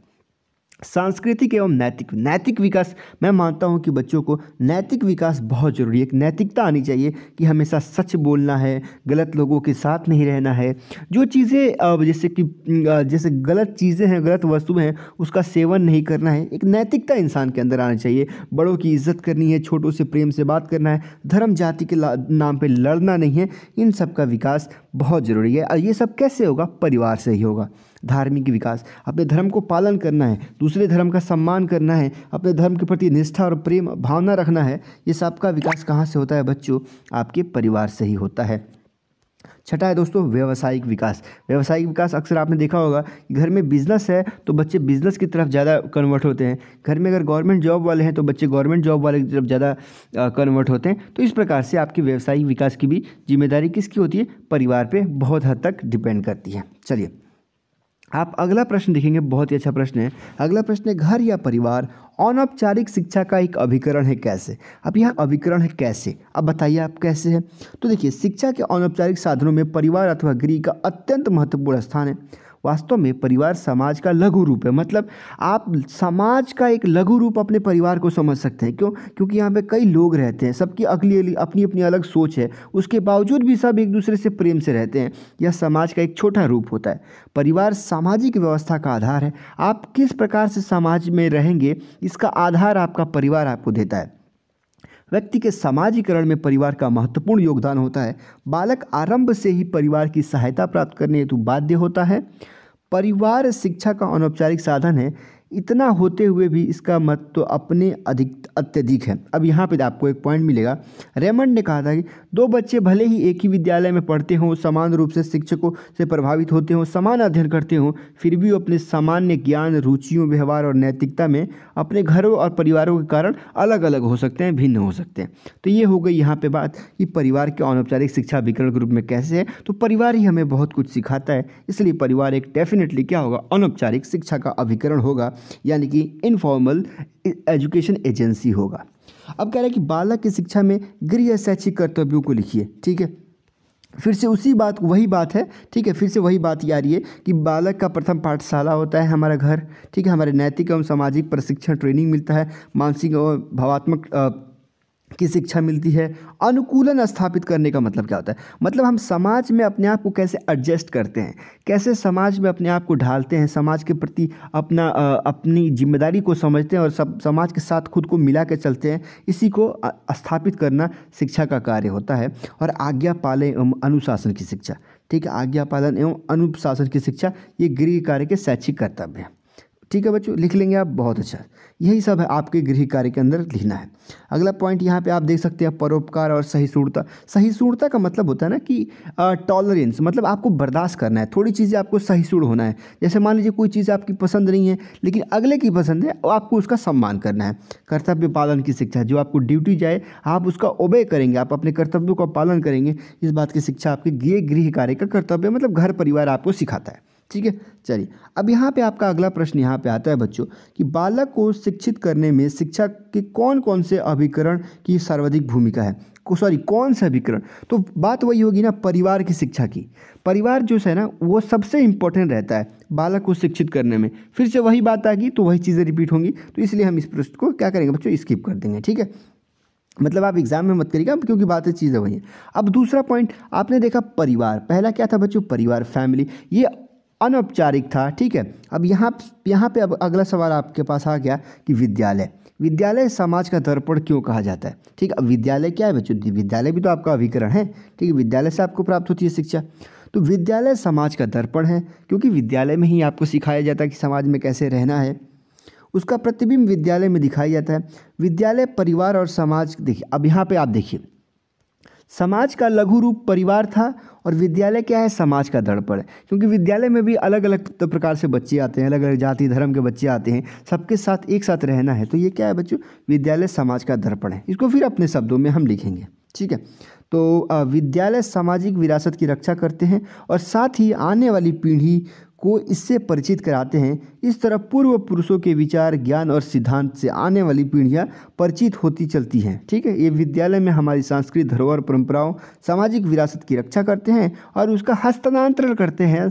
Speaker 1: सांस्कृतिक एवं नैतिक नैतिक विकास मैं मानता हूँ कि बच्चों को नैतिक विकास बहुत ज़रूरी है एक नैतिकता आनी चाहिए कि हमेशा सच बोलना है गलत लोगों के साथ नहीं रहना है जो चीज़ें जैसे कि जैसे गलत चीज़ें हैं गलत वस्तुएं हैं उसका सेवन नहीं करना है एक नैतिकता इंसान के अंदर आनी चाहिए बड़ों की इज्जत करनी है छोटों से प्रेम से बात करना है धर्म जाति के नाम पर लड़ना नहीं है इन सब का विकास बहुत ज़रूरी है और ये सब कैसे होगा परिवार से ही होगा धार्मिक विकास अपने धर्म को पालन करना है दूसरे धर्म का सम्मान करना है अपने धर्म के प्रति निष्ठा और प्रेम भावना रखना है ये सबका विकास कहाँ से होता है बच्चों आपके परिवार से ही होता है छठा है दोस्तों व्यावसायिक विकास व्यावसायिक विकास अक्सर आपने देखा होगा कि घर में बिजनेस है तो बच्चे बिजनेस की तरफ ज़्यादा कन्वर्ट होते हैं घर में अगर गवर्नमेंट जॉब वाले हैं तो बच्चे गवर्नमेंट जॉब वाले की तरफ ज़्यादा कन्वर्ट होते हैं तो इस प्रकार से आपकी व्यावसायिक विकास की भी जिम्मेदारी किसकी होती है परिवार पर बहुत हद तक डिपेंड करती है चलिए आप अगला प्रश्न देखेंगे बहुत ही अच्छा प्रश्न है अगला प्रश्न है घर या परिवार अनौपचारिक शिक्षा का एक अभिकरण है कैसे अब यहाँ अभिकरण है कैसे अब बताइए आप कैसे है तो देखिए शिक्षा के अनौपचारिक साधनों में परिवार अथवा गृह का अत्यंत महत्वपूर्ण स्थान है वास्तव में परिवार समाज का लघु रूप है मतलब आप समाज का एक लघु रूप अपने परिवार को समझ सकते हैं क्यों क्योंकि यहाँ पे कई लोग रहते हैं सबकी अगली अपनी अपनी अलग सोच है उसके बावजूद भी सब एक दूसरे से प्रेम से रहते हैं यह समाज का एक छोटा रूप होता है परिवार सामाजिक व्यवस्था का आधार है आप किस प्रकार से समाज में रहेंगे इसका आधार आपका परिवार आपको देता है व्यक्ति के समाजीकरण में परिवार का महत्वपूर्ण योगदान होता है बालक आरंभ से ही परिवार की सहायता प्राप्त करने हेतु बाध्य होता है परिवार शिक्षा का अनौपचारिक साधन है इतना होते हुए भी इसका मत तो अपने अधिक अत्यधिक है अब यहाँ पे आपको एक पॉइंट मिलेगा रेमंड ने कहा था कि दो बच्चे भले ही एक ही विद्यालय में पढ़ते हों समान रूप से शिक्षकों से प्रभावित होते हों समान अध्ययन करते हों फिर भी वो अपने सामान्य ज्ञान रुचियों व्यवहार और नैतिकता में अपने घरों और परिवारों के कारण अलग अलग हो सकते हैं भिन्न हो सकते हैं तो ये हो गई यहाँ पर बात कि परिवार के अनौपचारिक शिक्षा विकरण के रूप में कैसे है तो परिवार ही हमें बहुत कुछ सिखाता है इसलिए परिवार एक डेफिनेटली क्या होगा अनौपचारिक शिक्षा का अभिकरण होगा यानी कि इनफॉर्मल एजुकेशन एजेंसी होगा अब कह रहे हैं कि बालक की शिक्षा में गृह शैक्षिक कर्तव्यों को लिखिए ठीक है फिर से उसी बात वही बात है ठीक है फिर से वही बात आ रही है कि बालक का प्रथम पाठशाला होता है हमारा घर ठीक है हमारे नैतिक एवं सामाजिक प्रशिक्षण ट्रेनिंग मिलता है मानसिक और भावात्मक की शिक्षा मिलती है अनुकूलन स्थापित करने का मतलब क्या होता है मतलब हम समाज में अपने आप को कैसे एडजस्ट करते हैं कैसे समाज में अपने आप को ढालते हैं समाज के प्रति अपना अपनी जिम्मेदारी को समझते हैं और सब समाज के साथ खुद को मिला के चलते हैं इसी को स्थापित करना शिक्षा का कार्य होता है और आज्ञा पालन एवं अनुशासन की शिक्षा ठीक है आज्ञा पालन एवं अनुशासन की शिक्षा ये गृह कार्य के शैक्षिक कर्तव्य हैं ठीक है बच्चों लिख लेंगे आप बहुत अच्छा यही सब है आपके गृह कार्य के अंदर लिखना है अगला पॉइंट यहाँ पे आप देख सकते हैं परोपकार और सहिष्णुता सहिष्णुता का मतलब होता है ना कि टॉलरेंस मतलब आपको बर्दाश्त करना है थोड़ी चीज़ें आपको सहिष्णु होना है जैसे मान लीजिए कोई चीज़ आपकी पसंद नहीं है लेकिन अगले की पसंद है और आपको उसका सम्मान करना है कर्तव्य पालन की शिक्षा जो आपको ड्यूटी जाए आप उसका ओबे करेंगे आप अपने कर्तव्यों का पालन करेंगे इस बात की शिक्षा आपके गृह कार्य का कर्तव्य मतलब घर परिवार आपको सिखाता है ठीक है चलिए अब यहाँ पे आपका अगला प्रश्न यहाँ पे आता है बच्चों कि बालक को शिक्षित करने में शिक्षा के कौन कौन से अभिकरण की सर्वाधिक भूमिका है सॉरी कौन सा अभिकरण तो बात वही होगी ना परिवार की शिक्षा की परिवार जो है ना वो सबसे इम्पोर्टेंट रहता है बालक को शिक्षित करने में फिर से वही बात आएगी तो वही चीज़ें रिपीट होंगी तो इसलिए हम इस प्रश्न को क्या करेंगे बच्चों स्किप कर देंगे ठीक है मतलब आप एग्जाम में मत करिएगा क्योंकि बातें चीज़ें वही हैं अब दूसरा पॉइंट आपने देखा परिवार पहला क्या था बच्चों परिवार फैमिली ये अनौपचारिक था ठीक है अब यहाँ यहाँ पे अब अगला सवाल आपके पास आ गया कि विद्यालय विद्यालय समाज का दर्पण क्यों कहा जाता है ठीक है विद्यालय क्या है बच्चों विद्यालय भी तो आपका अभिकरण है ठीक है विद्यालय से आपको प्राप्त होती है शिक्षा तो विद्यालय समाज का दर्पण है क्योंकि विद्यालय में ही आपको सिखाया जाता है कि समाज में कैसे रहना है उसका प्रतिबिंब विद्यालय में दिखाया जाता है विद्यालय परिवार और समाज देखिए अब यहाँ पे आप देखिए समाज का लघु रूप परिवार था और विद्यालय क्या है समाज का दर्पण है क्योंकि विद्यालय में भी अलग अलग प्रकार से बच्चे आते हैं अलग अलग जाति धर्म के बच्चे आते हैं सबके साथ एक साथ रहना है तो ये क्या है बच्चों विद्यालय समाज का दर्पण है इसको फिर अपने शब्दों में हम लिखेंगे ठीक है तो विद्यालय सामाजिक विरासत की रक्षा करते हैं और साथ ही आने वाली पीढ़ी को इससे परिचित कराते हैं इस तरह पूर्व पुरुषों के विचार ज्ञान और सिद्धांत से आने वाली पीढ़ियाँ परिचित होती चलती हैं ठीक है ये विद्यालय में हमारी सांस्कृतिक धरोहर परंपराओं सामाजिक विरासत की रक्षा करते हैं और उसका हस्तांतरण करते हैं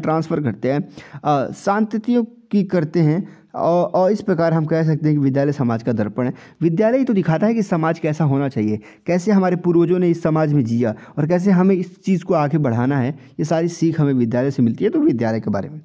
Speaker 1: ट्रांसफ़र करते हैं शांतियों की करते हैं और, और इस प्रकार हम कह सकते हैं कि विद्यालय समाज का दर्पण है विद्यालय ही तो दिखाता है कि समाज कैसा होना चाहिए कैसे हमारे पूर्वजों ने इस समाज में जिया और कैसे हमें इस चीज़ को आगे बढ़ाना है ये सारी सीख हमें विद्यालय से मिलती है तो विद्यालय के बारे में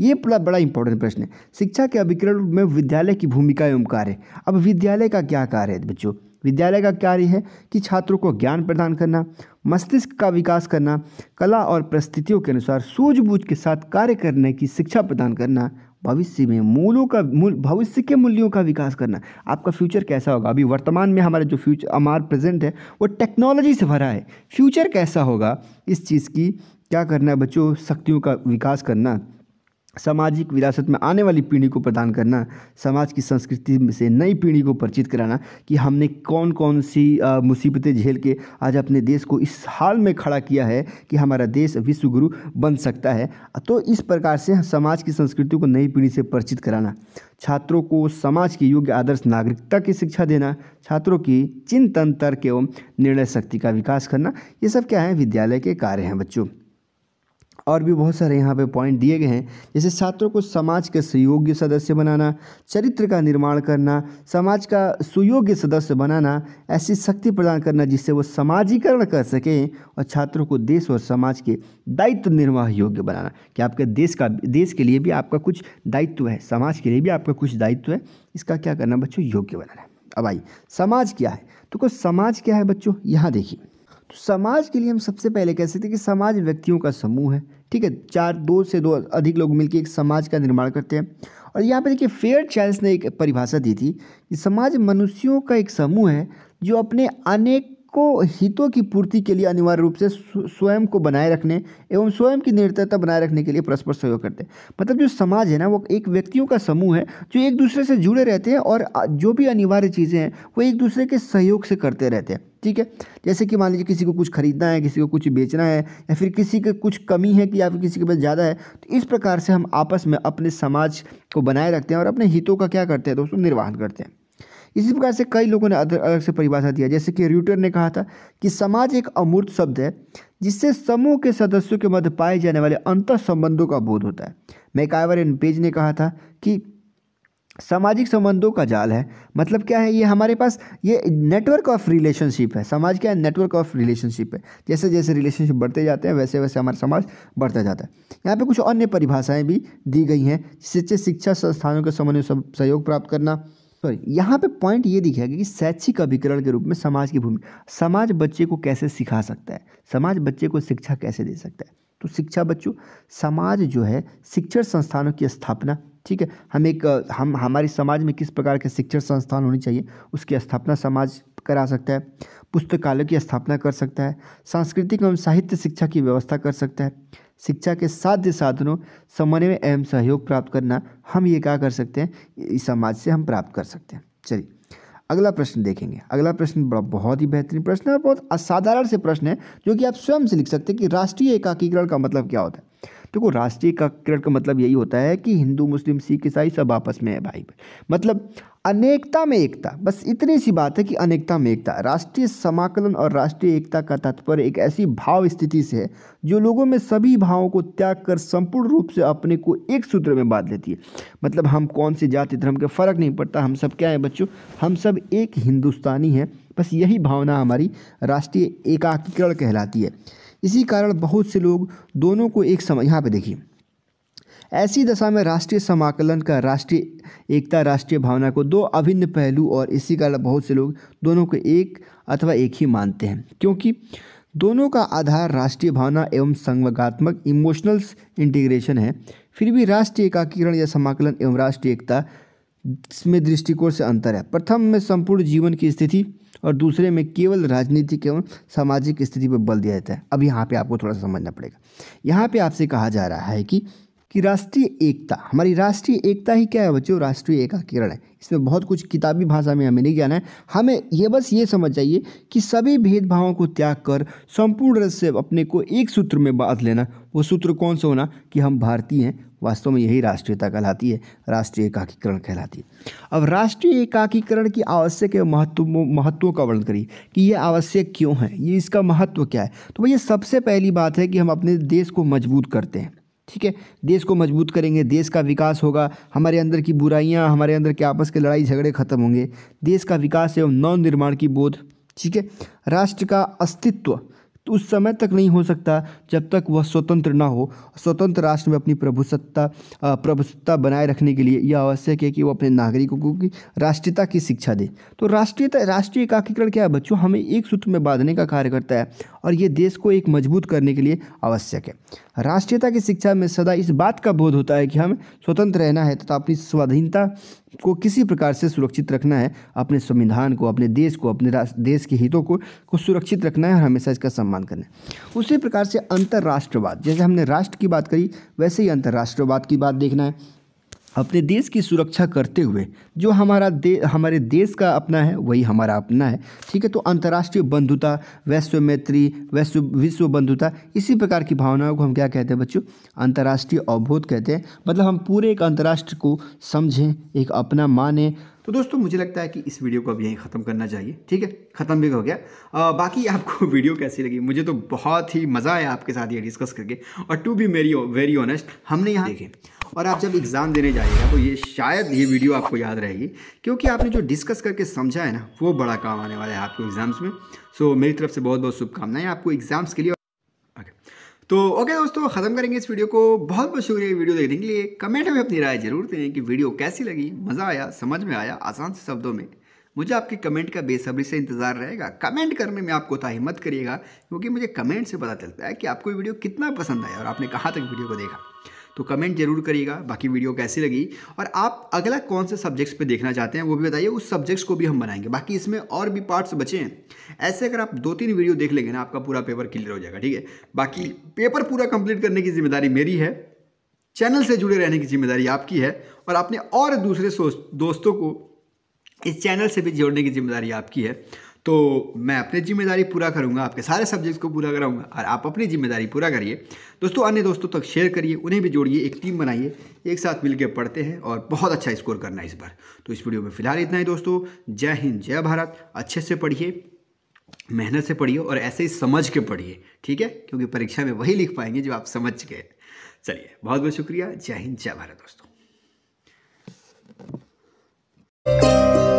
Speaker 1: ये बड़ा बड़ा इंपॉर्टेंट प्रश्न है शिक्षा के अभिकरण में विद्यालय की भूमिका एवं कार्य अब विद्यालय का क्या कार्य है बच्चों विद्यालय का कार्य है कि छात्रों को ज्ञान प्रदान करना मस्तिष्क का विकास करना कला और परिस्थितियों के अनुसार सूझबूझ के साथ कार्य करने की शिक्षा प्रदान करना भविष्य में मूलों का मूल भविष्य के मूल्यों का विकास करना आपका फ्यूचर कैसा होगा अभी वर्तमान में हमारा जो फ्यूचर हमारा प्रेजेंट है वो टेक्नोलॉजी से भरा है फ्यूचर कैसा होगा इस चीज़ की क्या करना है बच्चों शक्तियों का विकास करना सामाजिक विरासत में आने वाली पीढ़ी को प्रदान करना समाज की संस्कृति में से नई पीढ़ी को परिचित कराना कि हमने कौन कौन सी मुसीबतें झेल के आज अपने देश को इस हाल में खड़ा किया है कि हमारा देश विश्वगुरु बन सकता है तो इस प्रकार से समाज की संस्कृति को नई पीढ़ी से परिचित कराना छात्रों को समाज के योग्य आदर्श नागरिकता की शिक्षा देना छात्रों की चिंतन तर्क एवं निर्णय शक्ति का विकास करना ये सब क्या है विद्यालय के कार्य हैं बच्चों और भी बहुत सारे यहाँ पे पॉइंट दिए गए हैं जैसे छात्रों को समाज के सुयोग्य सदस्य बनाना चरित्र का निर्माण करना समाज का सुयोग्य सदस्य बनाना ऐसी शक्ति प्रदान करना जिससे वो समाजीकरण कर सकें और छात्रों को देश और समाज के दायित्व निर्वाह योग्य बनाना कि आपके देश का देश के लिए भी आपका कुछ दायित्व है समाज के लिए भी आपका कुछ दायित्व है इसका क्या करना बच्चों योग्य बनाना है अब आइए समाज क्या है तो कुछ समाज क्या है बच्चों यहाँ देखिए तो समाज के लिए हम सबसे पहले कह सकते हैं कि समाज व्यक्तियों का समूह है ठीक है चार दो से दो अधिक लोग मिलकर एक समाज का निर्माण करते हैं और यहाँ पर देखिए फेयर चाइल्स ने एक परिभाषा दी थी कि समाज मनुष्यों का एक समूह है जो अपने अनेक को हितों की पूर्ति के लिए अनिवार्य रूप से स्वयं को बनाए रखने एवं स्वयं की निरतरता बनाए रखने के लिए परस्पर सहयोग करते हैं मतलब जो समाज है ना वो एक व्यक्तियों का समूह है जो एक दूसरे से जुड़े रहते हैं और जो भी अनिवार्य चीज़ें हैं वो एक दूसरे के सहयोग से करते रहते हैं ठीक है जैसे कि मान लीजिए किसी को कुछ खरीदना है किसी को कुछ बेचना है या फिर किसी के कुछ कमी है कि या फिर किसी के पास ज़्यादा है तो इस प्रकार से हम आपस में अपने समाज को बनाए रखते हैं और अपने हितों का क्या करते हैं दोस्तों निर्वाहन करते हैं इसी प्रकार से कई लोगों ने अलग से परिभाषा दिया जैसे कि र्यूटर ने कहा था कि समाज एक अमूर्त शब्द है जिससे समूह के सदस्यों के मध्य पाए जाने वाले अंतर संबंधों का बोध होता है मैकावर एन पेज ने कहा था कि सामाजिक संबंधों का जाल है मतलब क्या है ये हमारे पास ये नेटवर्क ऑफ रिलेशनशिप है समाज क्या है नेटवर्क ऑफ रिलेशनशिप है जैसे जैसे रिलेशनशिप बढ़ते जाते हैं वैसे वैसे हमारा समाज बढ़ता जाता है यहाँ पे कुछ अन्य परिभाषाएं भी दी गई हैं जिससे शिक्षा संस्थानों के समन्वय सहयोग प्राप्त करना सॉरी यहाँ पे पॉइंट ये दिखेगा कि शैक्षिक अभिकरण के रूप में समाज की भूमिका समाज बच्चे को कैसे सिखा सकता है समाज बच्चे को शिक्षा कैसे दे सकता है तो शिक्षा बच्चों समाज जो है शिक्षण संस्थानों की स्थापना ठीक है हम एक हम हमारे समाज में किस प्रकार के शिक्षण संस्थान होने चाहिए उसकी स्थापना समाज करा सकता है पुस्तकालय की स्थापना कर सकता है सांस्कृतिक एवं साहित्य शिक्षा की व्यवस्था कर सकता है शिक्षा के साध्य साधनों समन्वय एवं सहयोग प्राप्त करना हम ये क्या कर सकते हैं इस समाज से हम प्राप्त कर सकते हैं चलिए अगला प्रश्न देखेंगे अगला प्रश्न बड़ा बहुत ही बेहतरीन प्रश्न है और बहुत असाधारण से प्रश्न है जो कि आप स्वयं से लिख सकते हैं कि राष्ट्रीय एकाकीकरण का मतलब क्या होता है देखो राष्ट्रीय एकीकरण का मतलब यही होता है कि हिंदू मुस्लिम सिख ईसाई सब आपस में है भाई मतलब अनेकता में एकता बस इतनी सी बात है कि अनेकता में एकता राष्ट्रीय समाकलन और राष्ट्रीय एकता का तात्पर्य एक ऐसी भाव स्थिति से है जो लोगों में सभी भावों को त्याग कर संपूर्ण रूप से अपने को एक सूत्र में बांध लेती है मतलब हम कौन से जाति धर्म के फ़र्क नहीं पड़ता हम सब क्या है बच्चों हम सब एक हिंदुस्तानी हैं बस यही भावना हमारी राष्ट्रीय एकाकीकरण कहलाती है इसी कारण बहुत से लोग दोनों को एक समय यहाँ पर देखिए ऐसी दशा में राष्ट्रीय समाकलन का राष्ट्रीय एकता राष्ट्रीय भावना को दो अभिन्न पहलू और इसी कारण बहुत से लोग दोनों को एक अथवा एक ही मानते हैं क्योंकि दोनों का आधार राष्ट्रीय भावना एवं संवगात्मक इमोशनल इंटीग्रेशन है फिर भी राष्ट्रीय एकाकीकरण या समाकलन एवं राष्ट्रीय एकता में दृष्टिकोण से अंतर है प्रथम में संपूर्ण जीवन की स्थिति और दूसरे में केवल राजनीतिक एवं सामाजिक स्थिति पर बल दिया जाता है अब यहाँ पे आपको थोड़ा सा समझना पड़ेगा यहाँ पे आपसे कहा जा रहा है कि कि राष्ट्रीय एकता हमारी राष्ट्रीय एकता ही क्या है बच्चों राष्ट्रीय एकाकिरण है इसमें बहुत कुछ किताबी भाषा में हमें नहीं जाना है हमें ये बस ये समझ जाइए कि सभी भेदभावों को त्याग कर संपूर्ण रूप से अपने को एक सूत्र में बांध लेना वो सूत्र कौन सा होना कि हम भारतीय हैं वास्तव में यही राष्ट्रीयता कहलाती है राष्ट्रीय एकाकीकरण कहलाती है अब राष्ट्रीय एकाकीकरण की आवश्यक महत्व महत्वों का वर्णन करिए कि ये आवश्यक क्यों है ये इसका महत्व क्या है तो भैया सबसे पहली बात है कि हम अपने देश को मजबूत करते हैं ठीक है देश को मजबूत करेंगे देश का विकास होगा हमारे अंदर की बुराइयाँ हमारे अंदर के आपस के लड़ाई झगड़े खत्म होंगे देश का विकास एवं नव निर्माण की बोध ठीक है राष्ट्र का अस्तित्व तो उस समय तक नहीं हो सकता जब तक वह स्वतंत्र ना हो स्वतंत्र राष्ट्र में अपनी प्रभुसत्ता प्रभुसत्ता बनाए रखने के लिए यह आवश्यक है कि वह अपने नागरिकों को राष्ट्रीयता की शिक्षा दे तो राष्ट्रीयता राष्ट्रीय एकाकीकरण क्या है बच्चों हमें एक सूत्र में बांधने का कार्य करता है और ये देश को एक मजबूत करने के लिए आवश्यक है राष्ट्रीयता की शिक्षा में सदा इस बात का बोध होता है कि हमें स्वतंत्र रहना है तथा अपनी स्वाधीनता को किसी प्रकार से सुरक्षित रखना है अपने संविधान को अपने देश को अपने देश के हितों को को सुरक्षित रखना है और हमेशा इसका सम्मान करना है उसी प्रकार से अंतर्राष्ट्रवाद जैसे हमने राष्ट्र की बात करी वैसे ही अंतर्राष्ट्रवाद की बात देखना है अपने देश की सुरक्षा करते हुए जो हमारा दे हमारे देश का अपना है वही हमारा अपना है ठीक है तो अंतर्राष्ट्रीय बंधुता वैश्व मैत्री वैश्व विश्व बंधुता इसी प्रकार की भावनाओं को हम क्या कहते हैं बच्चों अंतर्राष्ट्रीय अवबोध कहते हैं मतलब हम पूरे एक अंतर्राष्ट्र को समझें एक अपना माने तो दोस्तों मुझे लगता है कि इस वीडियो को अब यहीं ख़त्म करना चाहिए ठीक है ख़त्म भी हो गया आ, बाकी आपको वीडियो कैसी लगी मुझे तो बहुत ही मज़ा आया आपके साथ ये डिस्कस करके और टू बी मेरी वेरी ऑनेस्ट हमने यहाँ देखे और आप जब एग्ज़ाम देने जाइएगा तो ये शायद ये वीडियो आपको याद रहेगी क्योंकि आपने जो डिस्कस करके समझा है ना वो बड़ा काम आने वाला है आपको एग्ज़ाम्स में सो मेरी तरफ से बहुत बहुत शुभकामनाएं आपको एग्ज़ाम्स के लिए ओके तो ओके दोस्तों ख़त्म करेंगे इस वीडियो को बहुत बहुत शुक्रिया वीडियो देखने के लिए कमेंट में अपनी राय जरूर दें कि वीडियो कैसी लगी मज़ा आया समझ में आया आसान से शब्दों में मुझे आपके कमेंट का बेसब्री से इंतज़ार रहेगा कमेंट करने में आपको कोताही मत करिएगा क्योंकि मुझे कमेंट से पता चलता है कि आपको वीडियो कितना पसंद आया और आपने कहाँ तक वीडियो को देखा तो कमेंट जरूर करिएगा बाकी वीडियो कैसी लगी और आप अगला कौन से सब्जेक्ट्स पे देखना चाहते हैं वो भी बताइए उस सब्जेक्ट्स को भी हम बनाएंगे बाकी इसमें और भी पार्ट्स बचे हैं ऐसे अगर आप दो तीन वीडियो देख लेंगे ना आपका पूरा पेपर क्लियर हो जाएगा ठीक है बाकी पेपर पूरा कंप्लीट करने की जिम्मेदारी मेरी है चैनल से जुड़े रहने की जिम्मेदारी आपकी है और अपने और दूसरे दोस्तों को इस चैनल से भी जोड़ने की जिम्मेदारी आपकी है तो मैं अपनी जिम्मेदारी पूरा करूँगा आपके सारे सब्जेक्ट्स को पूरा कराऊँगा और आप अपनी जिम्मेदारी पूरा करिए दोस्तों अन्य दोस्तों तक शेयर करिए उन्हें भी जोड़िए एक टीम बनाइए एक साथ मिलकर पढ़ते हैं और बहुत अच्छा स्कोर करना है इस बार तो इस वीडियो में फिलहाल इतना ही दोस्तों जय हिंद जय भारत अच्छे से पढ़िए मेहनत से पढ़िए और ऐसे ही समझ के पढ़िए ठीक है क्योंकि परीक्षा में वही लिख पाएंगे जो आप समझ गए चलिए बहुत बहुत शुक्रिया जय हिंद जय भारत दोस्तों